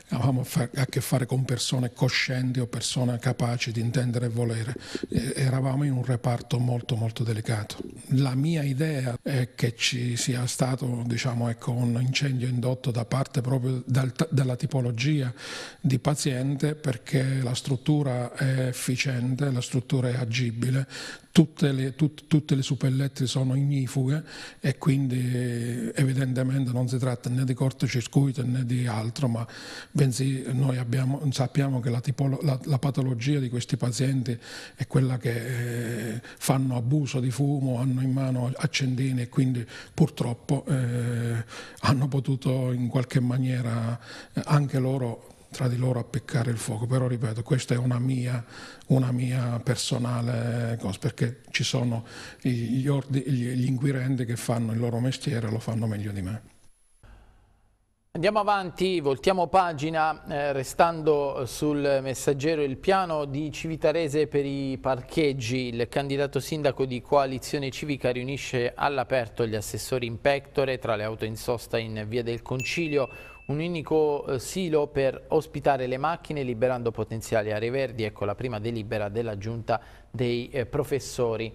Speaker 3: avevamo a che fare con persone coscienti o persone capaci di intendere e volere. Eh, eravamo in un reparto molto molto delicato. La mia idea è che ci sia stato diciamo, ecco, un incendio indotto da parte proprio dal, dalla tipologia di paziente perché la struttura è efficiente, la struttura è agibile, tutte le, tut, tutte le suppellettili sono ignifughe e quindi evidentemente non si tratta né di cortocircuito né di altro, ma bensì noi abbiamo, sappiamo che la, tipolo, la, la, patologia di questi pazienti è quella che eh, fanno abuso di fumo, hanno in mano accendini e quindi purtroppo eh, hanno potuto in qualche maniera eh, anche loro tra di loro a peccare il fuoco, però ripeto, questa è una mia, una mia personale cosa, perché ci sono gli, ordi, gli inquirenti che fanno il loro mestiere e lo fanno meglio di me.
Speaker 1: Andiamo avanti, voltiamo pagina, eh, restando sul messaggero il piano di Civitarese per i parcheggi. Il candidato sindaco di coalizione civica riunisce all'aperto gli assessori in pectore tra le auto in sosta in via del Concilio un unico eh, silo per ospitare le macchine liberando potenziali aree verdi, ecco la prima delibera della giunta dei eh, professori.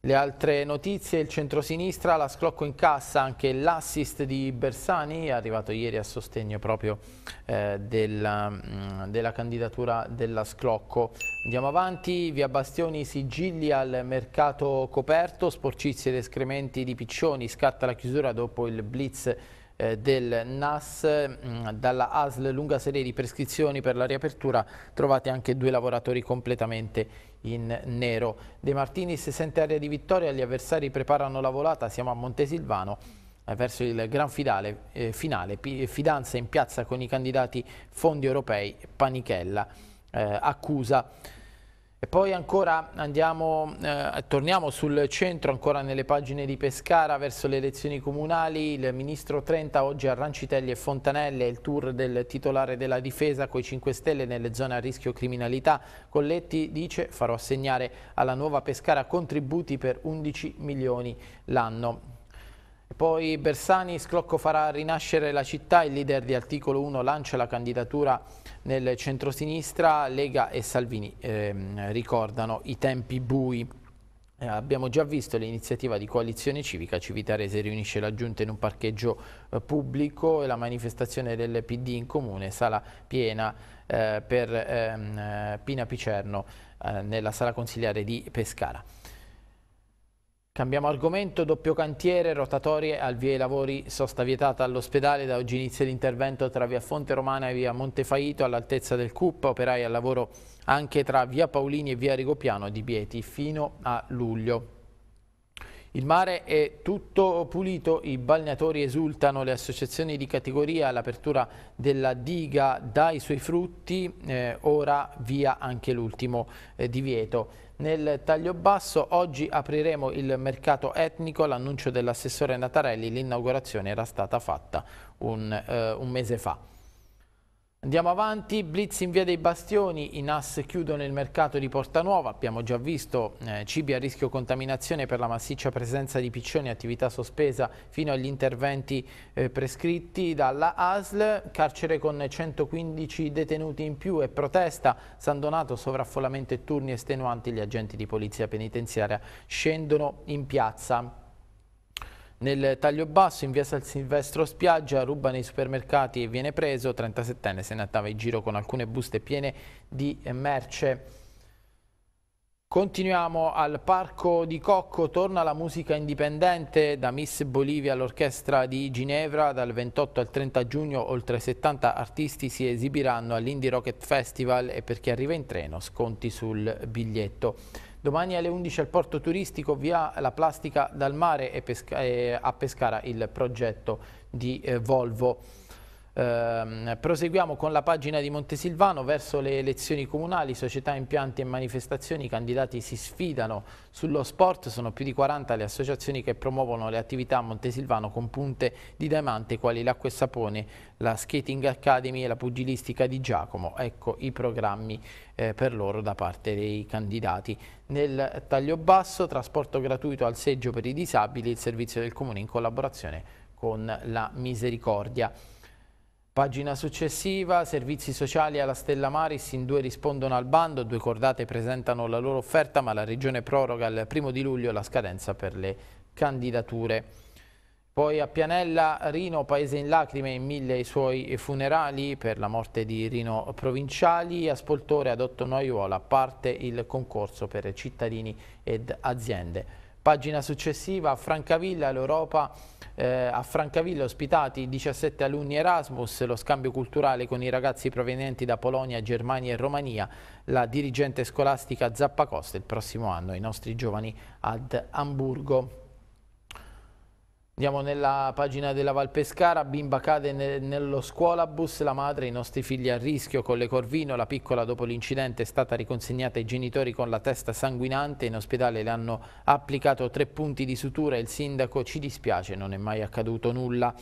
Speaker 1: Le altre notizie, il centrosinistra, la sclocco in cassa, anche l'assist di Bersani, arrivato ieri a sostegno proprio eh, della, mh, mm, della, candidatura della sclocco. Andiamo avanti, via Bastioni, sigilli al mercato coperto, sporcizie ed escrementi di piccioni, scatta la chiusura dopo il blitz eh, del NAS mm, dalla ASL lunga serie di prescrizioni per la riapertura trovate anche due lavoratori completamente in nero. De Martinis sente area di vittoria, gli avversari preparano la volata, siamo a Montesilvano eh, verso il gran fidale, eh, finale, fidanza in piazza con i candidati fondi europei, Panichella eh, accusa e poi ancora andiamo, eh, torniamo sul centro, ancora nelle pagine di Pescara, verso le elezioni comunali. Il ministro Trenta oggi a Rancitelli e Fontanelle, il tour del titolare della difesa con i 5 Stelle nelle zone a rischio criminalità. Colletti dice farò assegnare alla nuova Pescara contributi per 11 milioni l'anno. Poi Bersani, Sclocco farà rinascere la città, il leader di articolo 1 lancia la candidatura nel centrosinistra, Lega e Salvini ehm, ricordano i tempi bui. Eh, abbiamo già visto l'iniziativa di coalizione civica, Civitarese riunisce la giunta in un parcheggio eh, pubblico e la manifestazione del PD in comune, sala piena eh, per ehm, eh, Pina Picerno eh, nella sala consigliare di Pescara. Cambiamo argomento, doppio cantiere, rotatorie, al via i lavori, sosta vietata all'ospedale, da oggi inizia l'intervento tra via Fonte Romana e via Montefaito all'altezza del CUP, operai al lavoro anche tra via Paolini e via Rigopiano di Bieti fino a luglio. Il mare è tutto pulito, i balneatori esultano, le associazioni di categoria, l'apertura della diga dà i suoi frutti, eh, ora via anche l'ultimo eh, divieto. Nel taglio basso oggi apriremo il mercato etnico, l'annuncio dell'assessore Natarelli, l'inaugurazione era stata fatta un, eh, un mese fa. Andiamo avanti, blitz in via dei bastioni, i NAS chiudono il mercato di Porta Nuova, abbiamo già visto eh, cibi a rischio contaminazione per la massiccia presenza di piccioni, attività sospesa fino agli interventi eh, prescritti dalla ASL, carcere con 115 detenuti in più e protesta, San Donato sovraffollamento e turni estenuanti, gli agenti di polizia penitenziaria scendono in piazza. Nel taglio basso in via San Silvestro Spiaggia ruba nei supermercati e viene preso, 37enne se ne andava in giro con alcune buste piene di merce. Continuiamo al Parco di Cocco, torna la musica indipendente da Miss Bolivia all'Orchestra di Ginevra, dal 28 al 30 giugno oltre 70 artisti si esibiranno all'Indie Rocket Festival e per chi arriva in treno sconti sul biglietto. Domani alle 11 al porto turistico via la plastica dal mare e pesca, eh, a Pescara il progetto di eh, Volvo. Eh, proseguiamo con la pagina di Montesilvano verso le elezioni comunali, società, impianti e manifestazioni, i candidati si sfidano sullo sport, sono più di 40 le associazioni che promuovono le attività a Montesilvano con punte di diamante quali l'acqua e sapone, la Skating Academy e la pugilistica di Giacomo, ecco i programmi eh, per loro da parte dei candidati. Nel taglio basso, trasporto gratuito al seggio per i disabili, il servizio del comune in collaborazione con la misericordia. Pagina successiva, servizi sociali alla Stella Maris in due rispondono al bando, due cordate presentano la loro offerta ma la Regione proroga il primo di luglio la scadenza per le candidature. Poi a Pianella, Rino, paese in lacrime, in mille i suoi funerali per la morte di Rino Provinciali, a Spoltore ad Otto Noiuola parte il concorso per cittadini ed aziende. Pagina successiva, Francavilla, l'Europa eh, a Francavilla ospitati 17 alunni Erasmus, lo scambio culturale con i ragazzi provenienti da Polonia, Germania e Romania, la dirigente scolastica Zappacosta il prossimo anno, i nostri giovani ad Amburgo. Andiamo nella pagina della Valpescara, bimba cade ne nello scuolabus, la madre e i nostri figli a rischio con le Corvino, la piccola dopo l'incidente è stata riconsegnata ai genitori con la testa sanguinante, in ospedale le hanno applicato tre punti di sutura e il sindaco ci dispiace, non è mai accaduto nulla.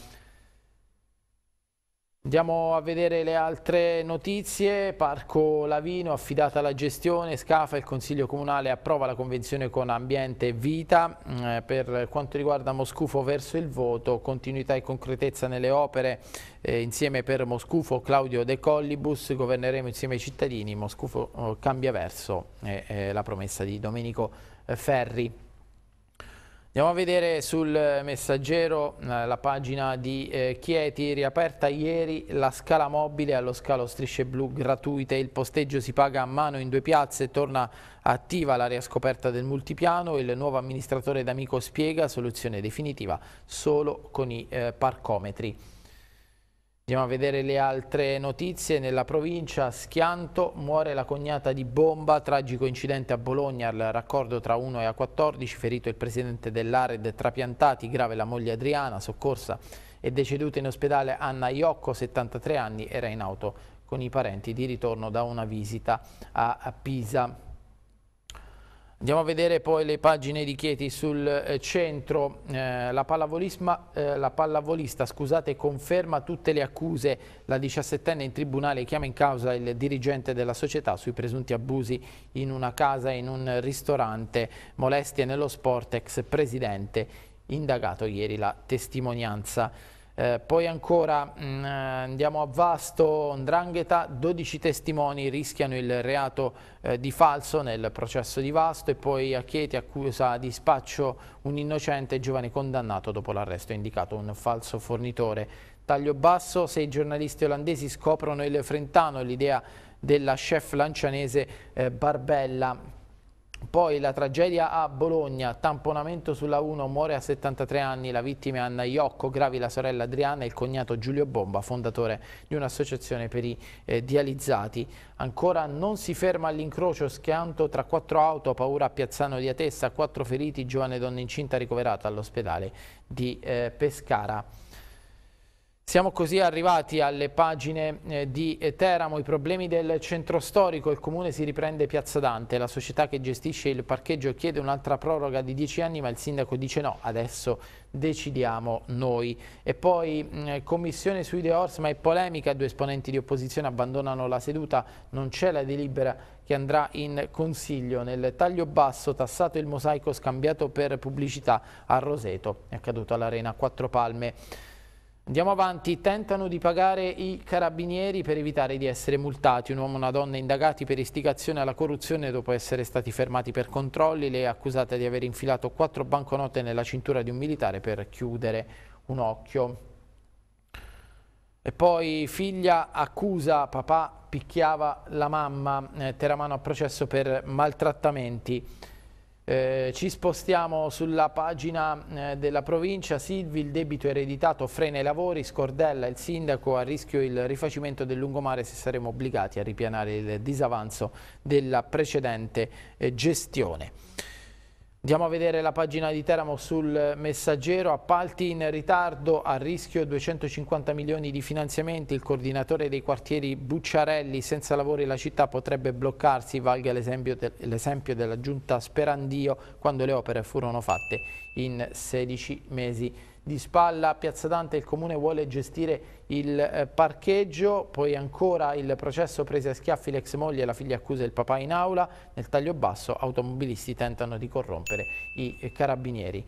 Speaker 1: Andiamo a vedere le altre notizie. Parco Lavino affidata alla gestione, Scafa, il Consiglio Comunale approva la convenzione con Ambiente e Vita. Mm, eh, per quanto riguarda Moscufo verso il voto, continuità e concretezza nelle opere. Eh, insieme per Moscufo, Claudio De Collibus, governeremo insieme ai cittadini. Moscufo oh, cambia verso, eh, eh, la promessa di Domenico eh, Ferri. Andiamo a vedere sul messaggero eh, la pagina di eh, Chieti, riaperta ieri la scala mobile allo scalo strisce blu gratuite, il posteggio si paga a mano in due piazze, torna attiva l'area scoperta del multipiano, il nuovo amministratore d'Amico spiega soluzione definitiva solo con i eh, parcometri. Andiamo a vedere le altre notizie. Nella provincia Schianto muore la cognata di bomba, tragico incidente a Bologna al raccordo tra 1 e 14 ferito il presidente dell'Ared Trapiantati, grave la moglie Adriana, soccorsa e deceduta in ospedale Anna Iocco, 73 anni, era in auto con i parenti di ritorno da una visita a Pisa. Andiamo a vedere poi le pagine di Chieti sul eh, centro. Eh, la, eh, la, pallavolista scusate, conferma tutte le accuse. La 17enne in tribunale chiama in causa il dirigente della società sui presunti abusi in una casa e in un ristorante, molestie nello sport, ex presidente, indagato ieri la testimonianza. Eh, poi ancora mh, mm, eh, andiamo a Vasto, Ndrangheta, 12 testimoni rischiano il reato eh, di falso nel processo di Vasto e poi a Chieti accusa di spaccio un innocente giovane condannato dopo l'arresto indicato un falso fornitore. Taglio basso, sei giornalisti olandesi scoprono il Frentano, l'idea della chef lancianese eh, Barbella poi la tragedia a Bologna, tamponamento sulla 1, muore a 73 anni la vittima è Anna Iocco, gravi la sorella Adriana e il cognato Giulio Bomba, fondatore di un'associazione per i eh, dializzati. Ancora non si ferma all'incrocio, schianto tra quattro auto, paura a Piazzano di Atessa, quattro feriti, giovane donna incinta ricoverata all'ospedale di eh, Pescara. Siamo così arrivati alle pagine eh, di eh, Teramo, i problemi del centro storico, il comune si riprende Piazza Dante, la società che gestisce il parcheggio chiede un'altra proroga di dieci anni ma il sindaco dice no, adesso decidiamo noi. E poi mm, eh, commissione sui De Orsma e polemica, due esponenti di opposizione abbandonano la seduta, non c'è la delibera che andrà in consiglio. Nel taglio basso tassato il mosaico scambiato per pubblicità a Roseto, è accaduto all'Arena Quattro Palme. Andiamo avanti, tentano di pagare i carabinieri per evitare di essere multati. Un uomo e una donna indagati per istigazione alla corruzione dopo essere stati fermati per controlli. Lei è accusata di aver infilato quattro banconote nella cintura di un militare per chiudere un occhio. E poi figlia accusa, papà picchiava la mamma, eh, Teramano a processo per maltrattamenti. Eh, ci spostiamo sulla pagina eh, della provincia, Silvi il debito ereditato frena i lavori, scordella il sindaco, a rischio il rifacimento del lungomare se saremo obbligati a ripianare il disavanzo della precedente eh, gestione. Andiamo a vedere la pagina di Teramo sul messaggero, appalti in ritardo, a rischio 250 milioni di finanziamenti, il coordinatore dei quartieri Bucciarelli, senza lavori la città potrebbe bloccarsi, valga l'esempio della giunta Sperandio quando le opere furono fatte in 16 mesi di spalla a Piazza Dante il Comune vuole gestire il eh, parcheggio, poi ancora il processo prese a schiaffi l'ex moglie e la figlia accusa il papà in aula, nel taglio basso automobilisti tentano di corrompere i eh, carabinieri.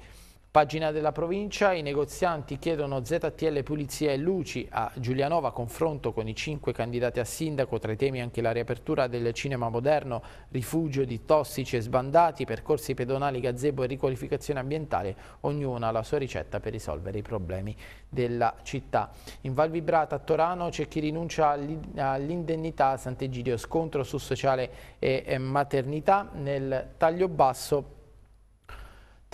Speaker 1: Pagina della provincia, i negozianti chiedono ZTL Pulizia e Luci a Giulianova, confronto con i cinque candidati a sindaco, tra i temi anche la riapertura del cinema moderno, rifugio di tossici e sbandati, percorsi pedonali, gazebo e riqualificazione ambientale, ognuno ha la sua ricetta per risolvere i problemi della città. In Val Vibrata a Torano c'è chi rinuncia all'indennità a Sant'Egidio, scontro su sociale e maternità, nel taglio basso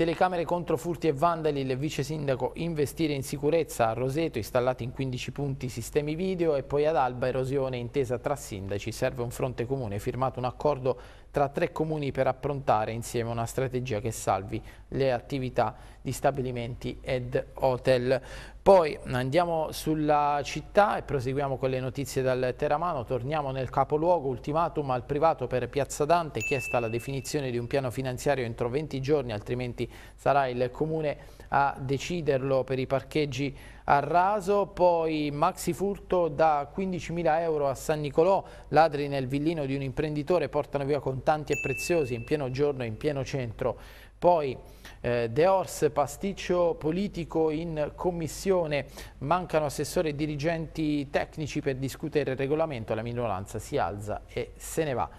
Speaker 1: Telecamere contro furti e vandali, il vice sindaco investire in sicurezza a Roseto, installati in 15 punti sistemi video e poi ad Alba erosione intesa tra sindaci, serve un fronte comune, firmato un accordo tra tre comuni per approntare insieme una strategia che salvi le attività di stabilimenti ed hotel. Poi andiamo sulla città e proseguiamo con le notizie dal Teramano, torniamo nel capoluogo, ultimatum al privato per Piazza Dante, chiesta la definizione di un piano finanziario entro 20 giorni, altrimenti sarà il comune a deciderlo per i parcheggi a Raso, poi maxi furto da 15.000 euro a San Nicolò, ladri nel villino di un imprenditore portano via contanti e preziosi in pieno giorno e in pieno centro. Poi eh, De Ors, pasticcio politico in commissione, mancano assessori e dirigenti tecnici per discutere il regolamento, la minoranza si alza e se ne va.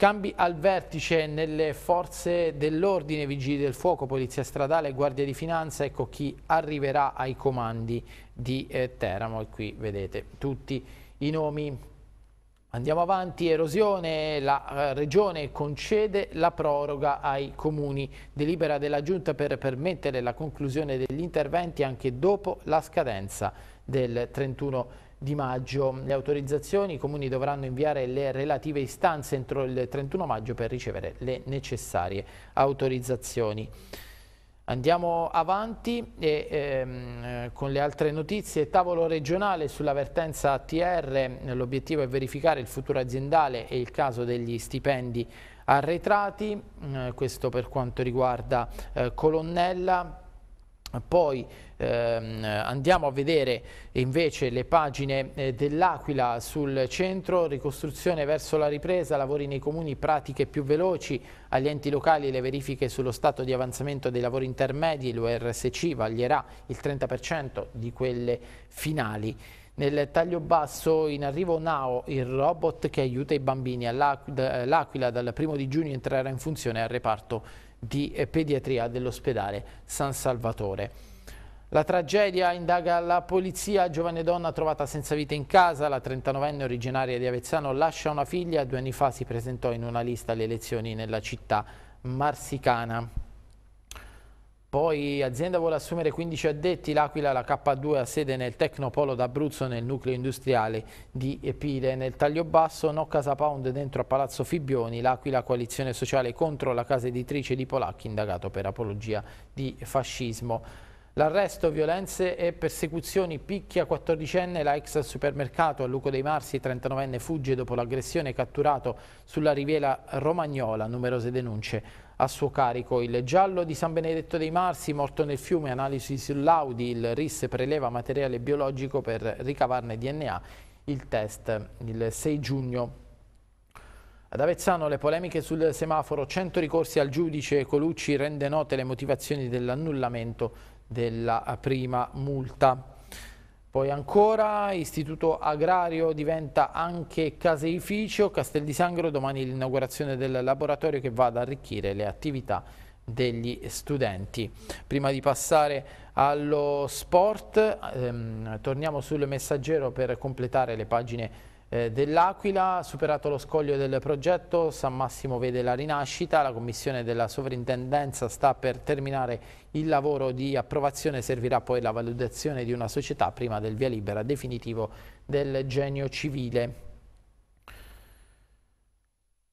Speaker 1: Cambi al vertice nelle forze dell'ordine, vigili del fuoco, polizia stradale, guardia di finanza, ecco chi arriverà ai comandi di eh, Teramo e qui vedete tutti i nomi. Andiamo avanti, erosione, la eh, regione concede la proroga ai comuni, delibera della giunta per permettere la conclusione degli interventi anche dopo la scadenza del 31 marzo di maggio. Le autorizzazioni i comuni dovranno inviare le relative istanze entro il 31 maggio per ricevere le necessarie autorizzazioni. Andiamo avanti e, ehm, con le altre notizie. Tavolo regionale sulla vertenza ATR, l'obiettivo è verificare il futuro aziendale e il caso degli stipendi arretrati, eh, questo per quanto riguarda eh, Colonnella. Poi ehm, andiamo a vedere invece le pagine eh, dell'Aquila sul centro, ricostruzione verso la ripresa, lavori nei comuni, pratiche più veloci, agli enti locali le verifiche sullo stato di avanzamento dei lavori intermedi, l'URSC vaglierà il 30% di quelle finali. Nel taglio basso in arrivo Nao, il robot che aiuta i bambini all'Aquila eh, dal 1 di giugno entrerà in funzione al reparto di eh, pediatria dell'ospedale San Salvatore. La tragedia indaga la polizia, giovane donna trovata senza vita in casa, la 39enne originaria di Avezzano lascia una figlia, due anni fa si presentò in una lista alle elezioni nella città marsicana. Poi azienda vuole assumere 15 addetti, l'Aquila, la K2 ha sede nel Tecnopolo d'Abruzzo nel nucleo industriale di Epile. Nel taglio basso no Casa Pound dentro a Palazzo Fibbioni, l'Aquila coalizione sociale contro la casa editrice di Polacchi indagato per apologia di fascismo. L'arresto, violenze e persecuzioni, picchia 14enne la ex supermercato a Luco dei Marsi, 39enne fugge dopo l'aggressione catturato sulla riviera romagnola, numerose denunce a suo carico il giallo di San Benedetto dei Marsi, morto nel fiume, analisi sull'Audi, il RIS preleva materiale biologico per ricavarne DNA, il test il 6 giugno. Ad Avezzano le polemiche sul semaforo, 100 ricorsi al giudice Colucci rende note le motivazioni dell'annullamento della prima multa. Poi ancora, istituto agrario diventa anche caseificio, Castel di Sangro, domani l'inaugurazione del laboratorio che va ad arricchire le attività degli studenti. Prima di passare allo sport, ehm, torniamo sul messaggero per completare le pagine eh, dell'Aquila, superato lo scoglio del progetto, San Massimo vede la rinascita, la commissione della sovrintendenza sta per terminare il lavoro di approvazione, servirà poi la valutazione di una società prima del via libera definitivo del genio civile.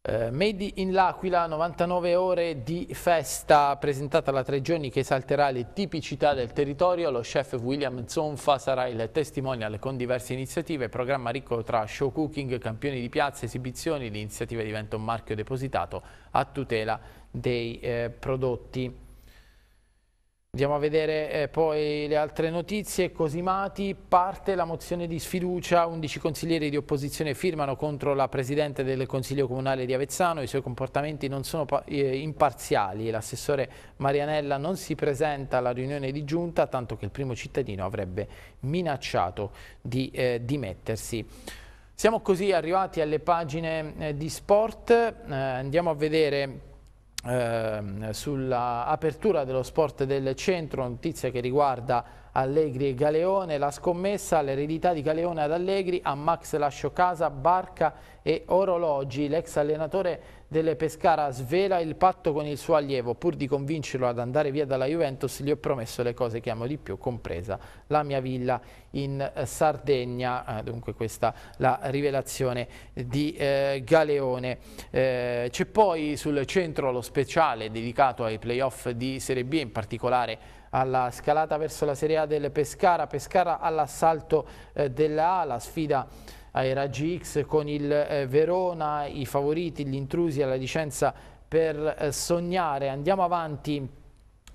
Speaker 1: Eh, Made in L'Aquila, 99 ore di festa presentata alla Tre Giorni che esalterà le tipicità del territorio. Lo chef William Zonfa sarà il testimonial con diverse iniziative, programma ricco tra show cooking, campioni di piazza, esibizioni. L'iniziativa diventa un marchio depositato a tutela dei eh, prodotti Andiamo a vedere eh, poi le altre notizie. Cosimati parte la mozione di sfiducia. 11 consiglieri di opposizione firmano contro la Presidente del Consiglio Comunale di Avezzano. I suoi comportamenti non sono eh, imparziali. L'assessore Marianella non si presenta alla riunione di giunta, tanto che il primo cittadino avrebbe minacciato di eh, dimettersi. Siamo così arrivati alle pagine eh, di sport. Eh, andiamo a vedere eh, sull'apertura dello sport del centro, notizia che riguarda Allegri e Galeone, la scommessa l'eredità di Galeone ad Allegri, a Max lascio casa, Barca e Orologi, l'ex allenatore delle Pescara svela il patto con il suo allievo. Pur di convincerlo ad andare via dalla Juventus, gli ho promesso le cose che amo di più, compresa la mia villa in eh, Sardegna. Eh, dunque questa la rivelazione di eh, Galeone. Eh, C'è poi sul centro lo speciale dedicato ai playoff di Serie B, in particolare alla scalata verso la Serie A del Pescara, Pescara all'assalto eh, della A, la sfida ai raggi X con il eh, Verona, i favoriti, gli intrusi alla licenza per eh, sognare. Andiamo avanti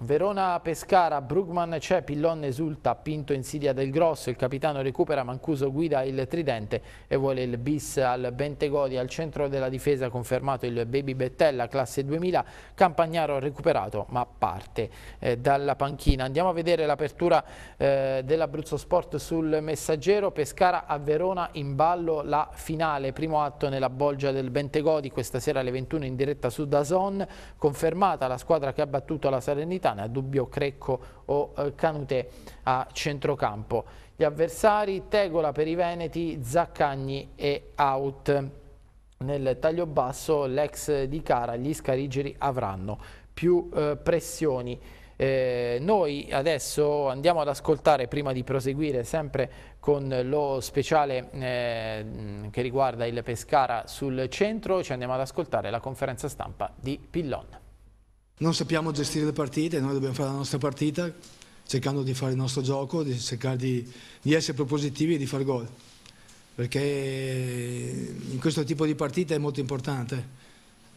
Speaker 1: Verona-Pescara, Brugman c'è, Pillon esulta, Pinto in Siria del Grosso, il capitano recupera, Mancuso guida il tridente e vuole il bis al Bentegodi, al centro della difesa confermato il Baby Bettella, classe 2000, Campagnaro recuperato ma parte eh, dalla panchina. Andiamo a vedere l'apertura eh, dell'Abruzzo Sport sul messaggero, Pescara a Verona in ballo la finale, primo atto nella bolgia del Bentegodi, questa sera alle 21 in diretta su Dazon, confermata la squadra che ha battuto la Salernità Salernitana, Dubbio Crecco o eh, Canute a centrocampo. Gli avversari Tegola per i Veneti, Zaccagni e Out. Nel taglio basso l'ex di Cara, gli scarigeri avranno più eh, pressioni. Eh, noi adesso andiamo ad ascoltare, prima di proseguire, sempre con lo speciale eh, che riguarda il Pescara sul centro, ci andiamo ad ascoltare la conferenza stampa di Pillon
Speaker 4: non sappiamo gestire le partite, noi dobbiamo fare la nostra partita cercando di fare il nostro gioco, di cercare di, di essere propositivi e di fare gol, perché eh, in questo tipo di partita è molto importante,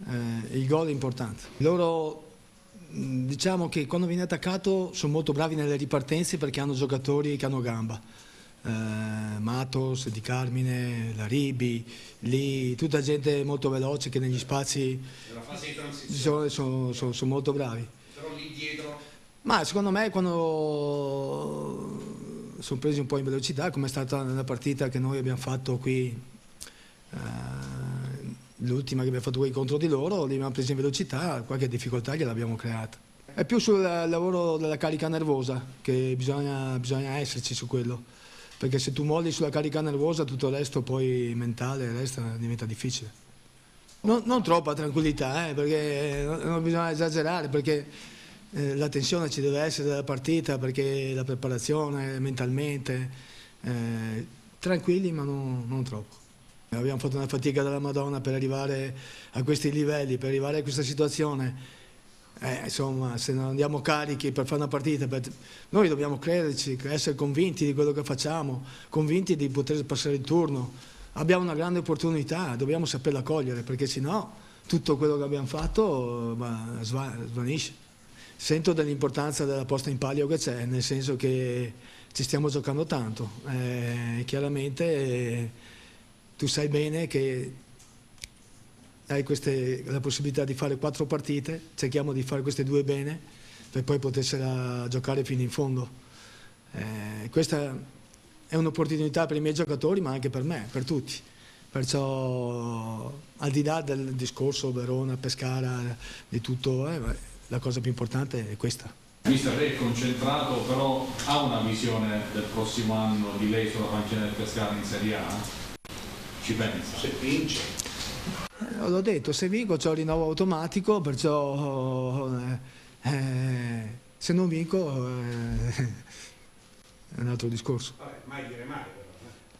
Speaker 4: eh, il gol è importante. Loro diciamo che quando viene attaccato sono molto bravi nelle ripartenze perché hanno giocatori che hanno gamba eh, Matos, Di Carmine, Laribi, lì tutta gente molto veloce che negli spazi sono, sono, sono, sono molto bravi. Però lì dietro? Ma secondo me quando sono presi un po' in velocità, come è stata nella partita che noi abbiamo fatto qui, eh, l'ultima che abbiamo fatto qui contro di loro, li abbiamo presi in velocità, qualche difficoltà gliel'abbiamo creata. È più sul lavoro della carica nervosa che bisogna, bisogna esserci su quello perché se tu molli sulla carica nervosa tutto il resto poi mentale resta, diventa difficile. Non, non troppa tranquillità, eh, perché eh, non bisogna esagerare, perché eh, la tensione ci deve essere dalla partita, perché la preparazione mentalmente, eh, tranquilli ma non, non troppo. Abbiamo fatto una fatica della Madonna per arrivare a questi livelli, per arrivare a questa situazione eh, insomma, se non andiamo carichi per fare una partita, noi dobbiamo crederci, essere convinti di quello che facciamo, convinti di poter passare il turno. Abbiamo una grande opportunità, dobbiamo saperla cogliere, perché sennò tutto quello che abbiamo fatto bah, eh, svanisce. Sento dell'importanza della posta in palio che c'è, nel senso che ci stiamo giocando tanto. Eh, chiaramente eh, tu sai bene che hai queste, la possibilità di fare quattro partite, cerchiamo di fare queste due bene per poi potersela giocare fino in fondo. Eh, questa è un'opportunità per i miei giocatori ma anche per me, per tutti. Perciò al di là del discorso Verona, Pescara, di tutto, eh, la cosa più importante è questa.
Speaker 2: Mister Re è concentrato, però ha una visione del prossimo anno di lei sulla panchina del Pescara in Serie A?
Speaker 1: Ci pensa? Se vince.
Speaker 4: Eh, l'ho detto, se vinco ho il rinnovo automatico, perciò eh, eh se non vinco eh, è un altro discorso. Vabbè, mai dire mai.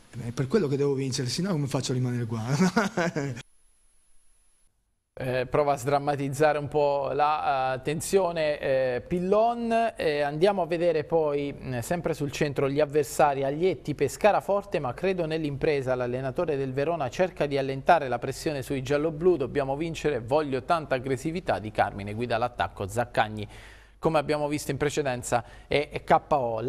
Speaker 4: Però, eh. È per quello che devo vincere, sennò come faccio a rimanere qua?
Speaker 1: eh, prova a sdrammatizzare un po' la uh, tensione eh, Pillon. Eh, andiamo a vedere poi, sempre sul centro, gli avversari Aglietti, Pescara forte, ma credo nell'impresa. L'allenatore del Verona cerca di allentare la pressione sui gialloblu. Dobbiamo vincere, voglio tanta aggressività di Carmine, guida l'attacco Zaccagni come abbiamo visto in precedenza, è, è KO. Mm,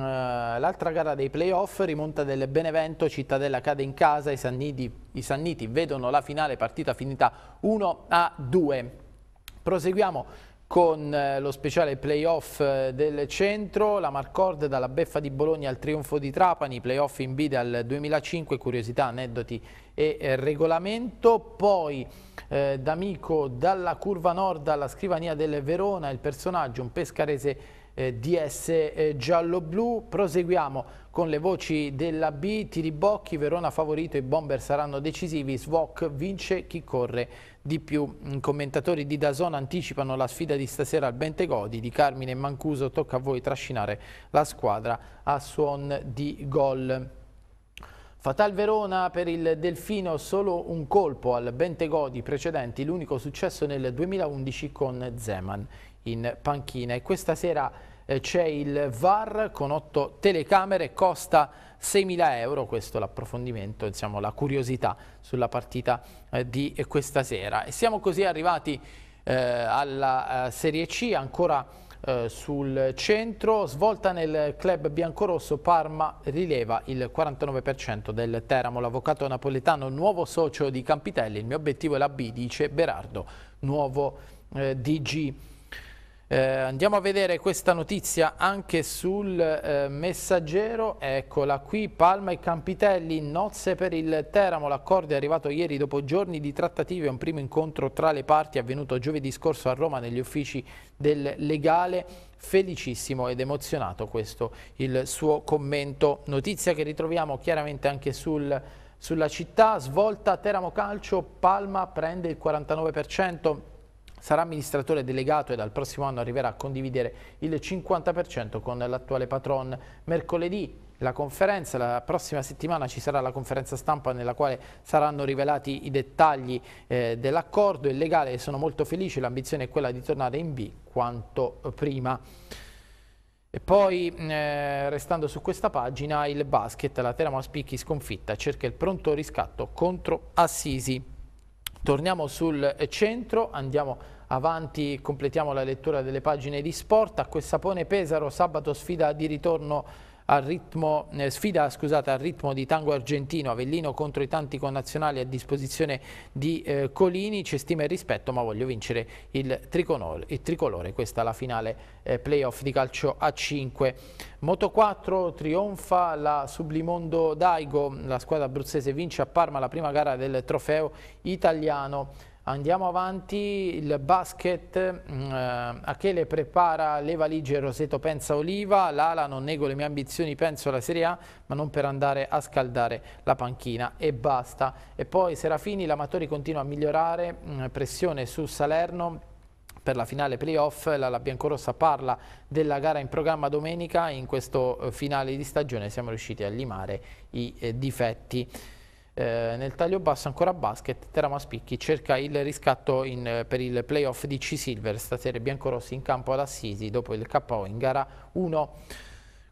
Speaker 1: eh, l'altra gara dei playoff rimonta del Benevento, Cittadella cade in casa, i Sanniti, i Sanniti vedono la finale partita finita 1-2. Proseguiamo con eh, lo speciale playoff eh, del centro, la Marcord dalla beffa di Bologna al trionfo di Trapani, playoff in B dal 2005, curiosità, aneddoti e eh, regolamento, poi eh, d'amico dalla curva nord alla scrivania del Verona, il personaggio, un pescarese eh, DS eh, giallo-blu, proseguiamo con le voci della B, Tiribocchi, Verona favorito, i bomber saranno decisivi, Svok vince chi corre di più. I commentatori di Dazon anticipano la sfida di stasera al Bentegodi, di Carmine Mancuso tocca a voi trascinare la squadra a suon di gol. Fatal Verona per il Delfino solo un colpo al Bentegodi precedenti, l'unico successo nel 2011 con Zeman in panchina. E questa sera eh, c'è il VAR con otto telecamere, Costa 6.000 euro, questo l'approfondimento, diciamo, la curiosità sulla partita eh, di eh, questa sera. E siamo così arrivati eh, alla eh, Serie C, ancora eh, sul centro, svolta nel club biancorosso Parma rileva il 49% del Teramo, l'avvocato napoletano nuovo socio di Campitelli, il mio obiettivo è la B, dice Berardo, nuovo eh, DG eh, andiamo a vedere questa notizia anche sul eh, messaggero, eccola qui, Palma e Campitelli, nozze per il Teramo, l'accordo è arrivato ieri dopo giorni di trattative, un primo incontro tra le parti avvenuto giovedì scorso a Roma negli uffici del legale, felicissimo ed emozionato questo il suo commento, notizia che ritroviamo chiaramente anche sul, sulla città, svolta Teramo Calcio, Palma prende il 49%, sarà amministratore delegato e dal prossimo anno arriverà a condividere il 50% con l'attuale patron. Mercoledì la conferenza, la prossima settimana ci sarà la conferenza stampa nella quale saranno rivelati i dettagli eh, dell'accordo, il legale sono molto felice, l'ambizione è quella di tornare in B quanto prima. E poi, mm, eh, restando su questa pagina, il basket, la Teramo Spicchi sconfitta, cerca il pronto riscatto contro Assisi. Torniamo sul centro, andiamo avanti, completiamo la lettura delle pagine di sport. A Quessapone Pesaro sabato sfida di ritorno al ritmo, eh, sfida scusate, al ritmo di tango argentino, Avellino contro i tanti connazionali a disposizione di eh, Colini, c'è stima e rispetto ma voglio vincere il tricolore, il tricolore. questa è la finale eh, playoff di calcio a 5. Moto 4 trionfa la Sublimondo Daigo, la squadra abruzzese vince a Parma la prima gara del trofeo italiano Andiamo avanti, il basket, mm, eh, Achele prepara le valigie, Roseto pensa Oliva, Lala non nego le mie ambizioni, penso alla Serie A, ma non per andare a scaldare la panchina e basta. E poi Serafini, l'Amatori continua a migliorare, eh, pressione su Salerno, per la finale playoff. Lala Biancorossa parla della gara in programma domenica. In questo eh, finale di stagione siamo riusciti a limare i eh, difetti. Eh, nel taglio basso ancora basket, Terama Spicchi cerca il riscatto in, eh, per il playoff di C-Silver, stasera Biancorossi in campo ad Assisi dopo il KO in gara 1.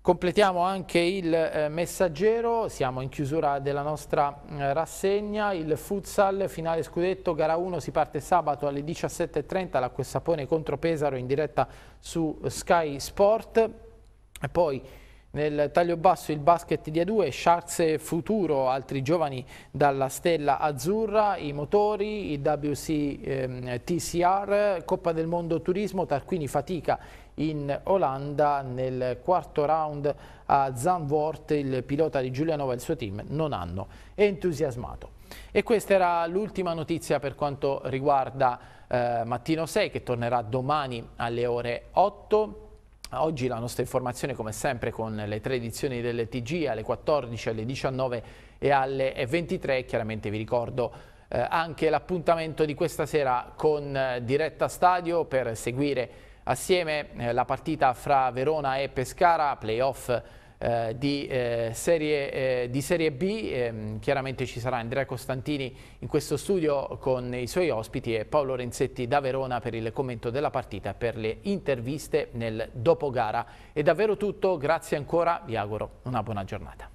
Speaker 1: Completiamo anche il eh, messaggero, siamo in chiusura della nostra mm, rassegna, il futsal, finale scudetto, gara 1 si parte sabato alle 17.30, l'acqua e sapone contro Pesaro in diretta su Sky Sport. poi nel taglio basso il basket di A2, Sharks Futuro, altri giovani dalla Stella Azzurra, i motori, il WC ehm, TCR, Coppa del Mondo Turismo, Tarquini fatica in Olanda nel quarto round a Zandvoort, il pilota di Giulianova e il suo team non hanno entusiasmato. E questa era l'ultima notizia per quanto riguarda eh, Mattino 6 che tornerà domani alle ore 8 Oggi la nostra informazione come sempre con le tre edizioni del TG alle 14, alle 19 e alle 23. Chiaramente vi ricordo eh, anche l'appuntamento di questa sera con eh, Diretta Stadio per seguire assieme eh, la partita fra Verona e Pescara, playoff eh, di, eh, serie, eh, di, serie, B. Ehm, chiaramente ci sarà Andrea Costantini in questo studio con i suoi ospiti e Paolo Renzetti da Verona per il commento della partita e per le interviste nel dopogara. È davvero tutto, grazie ancora, vi auguro una buona giornata.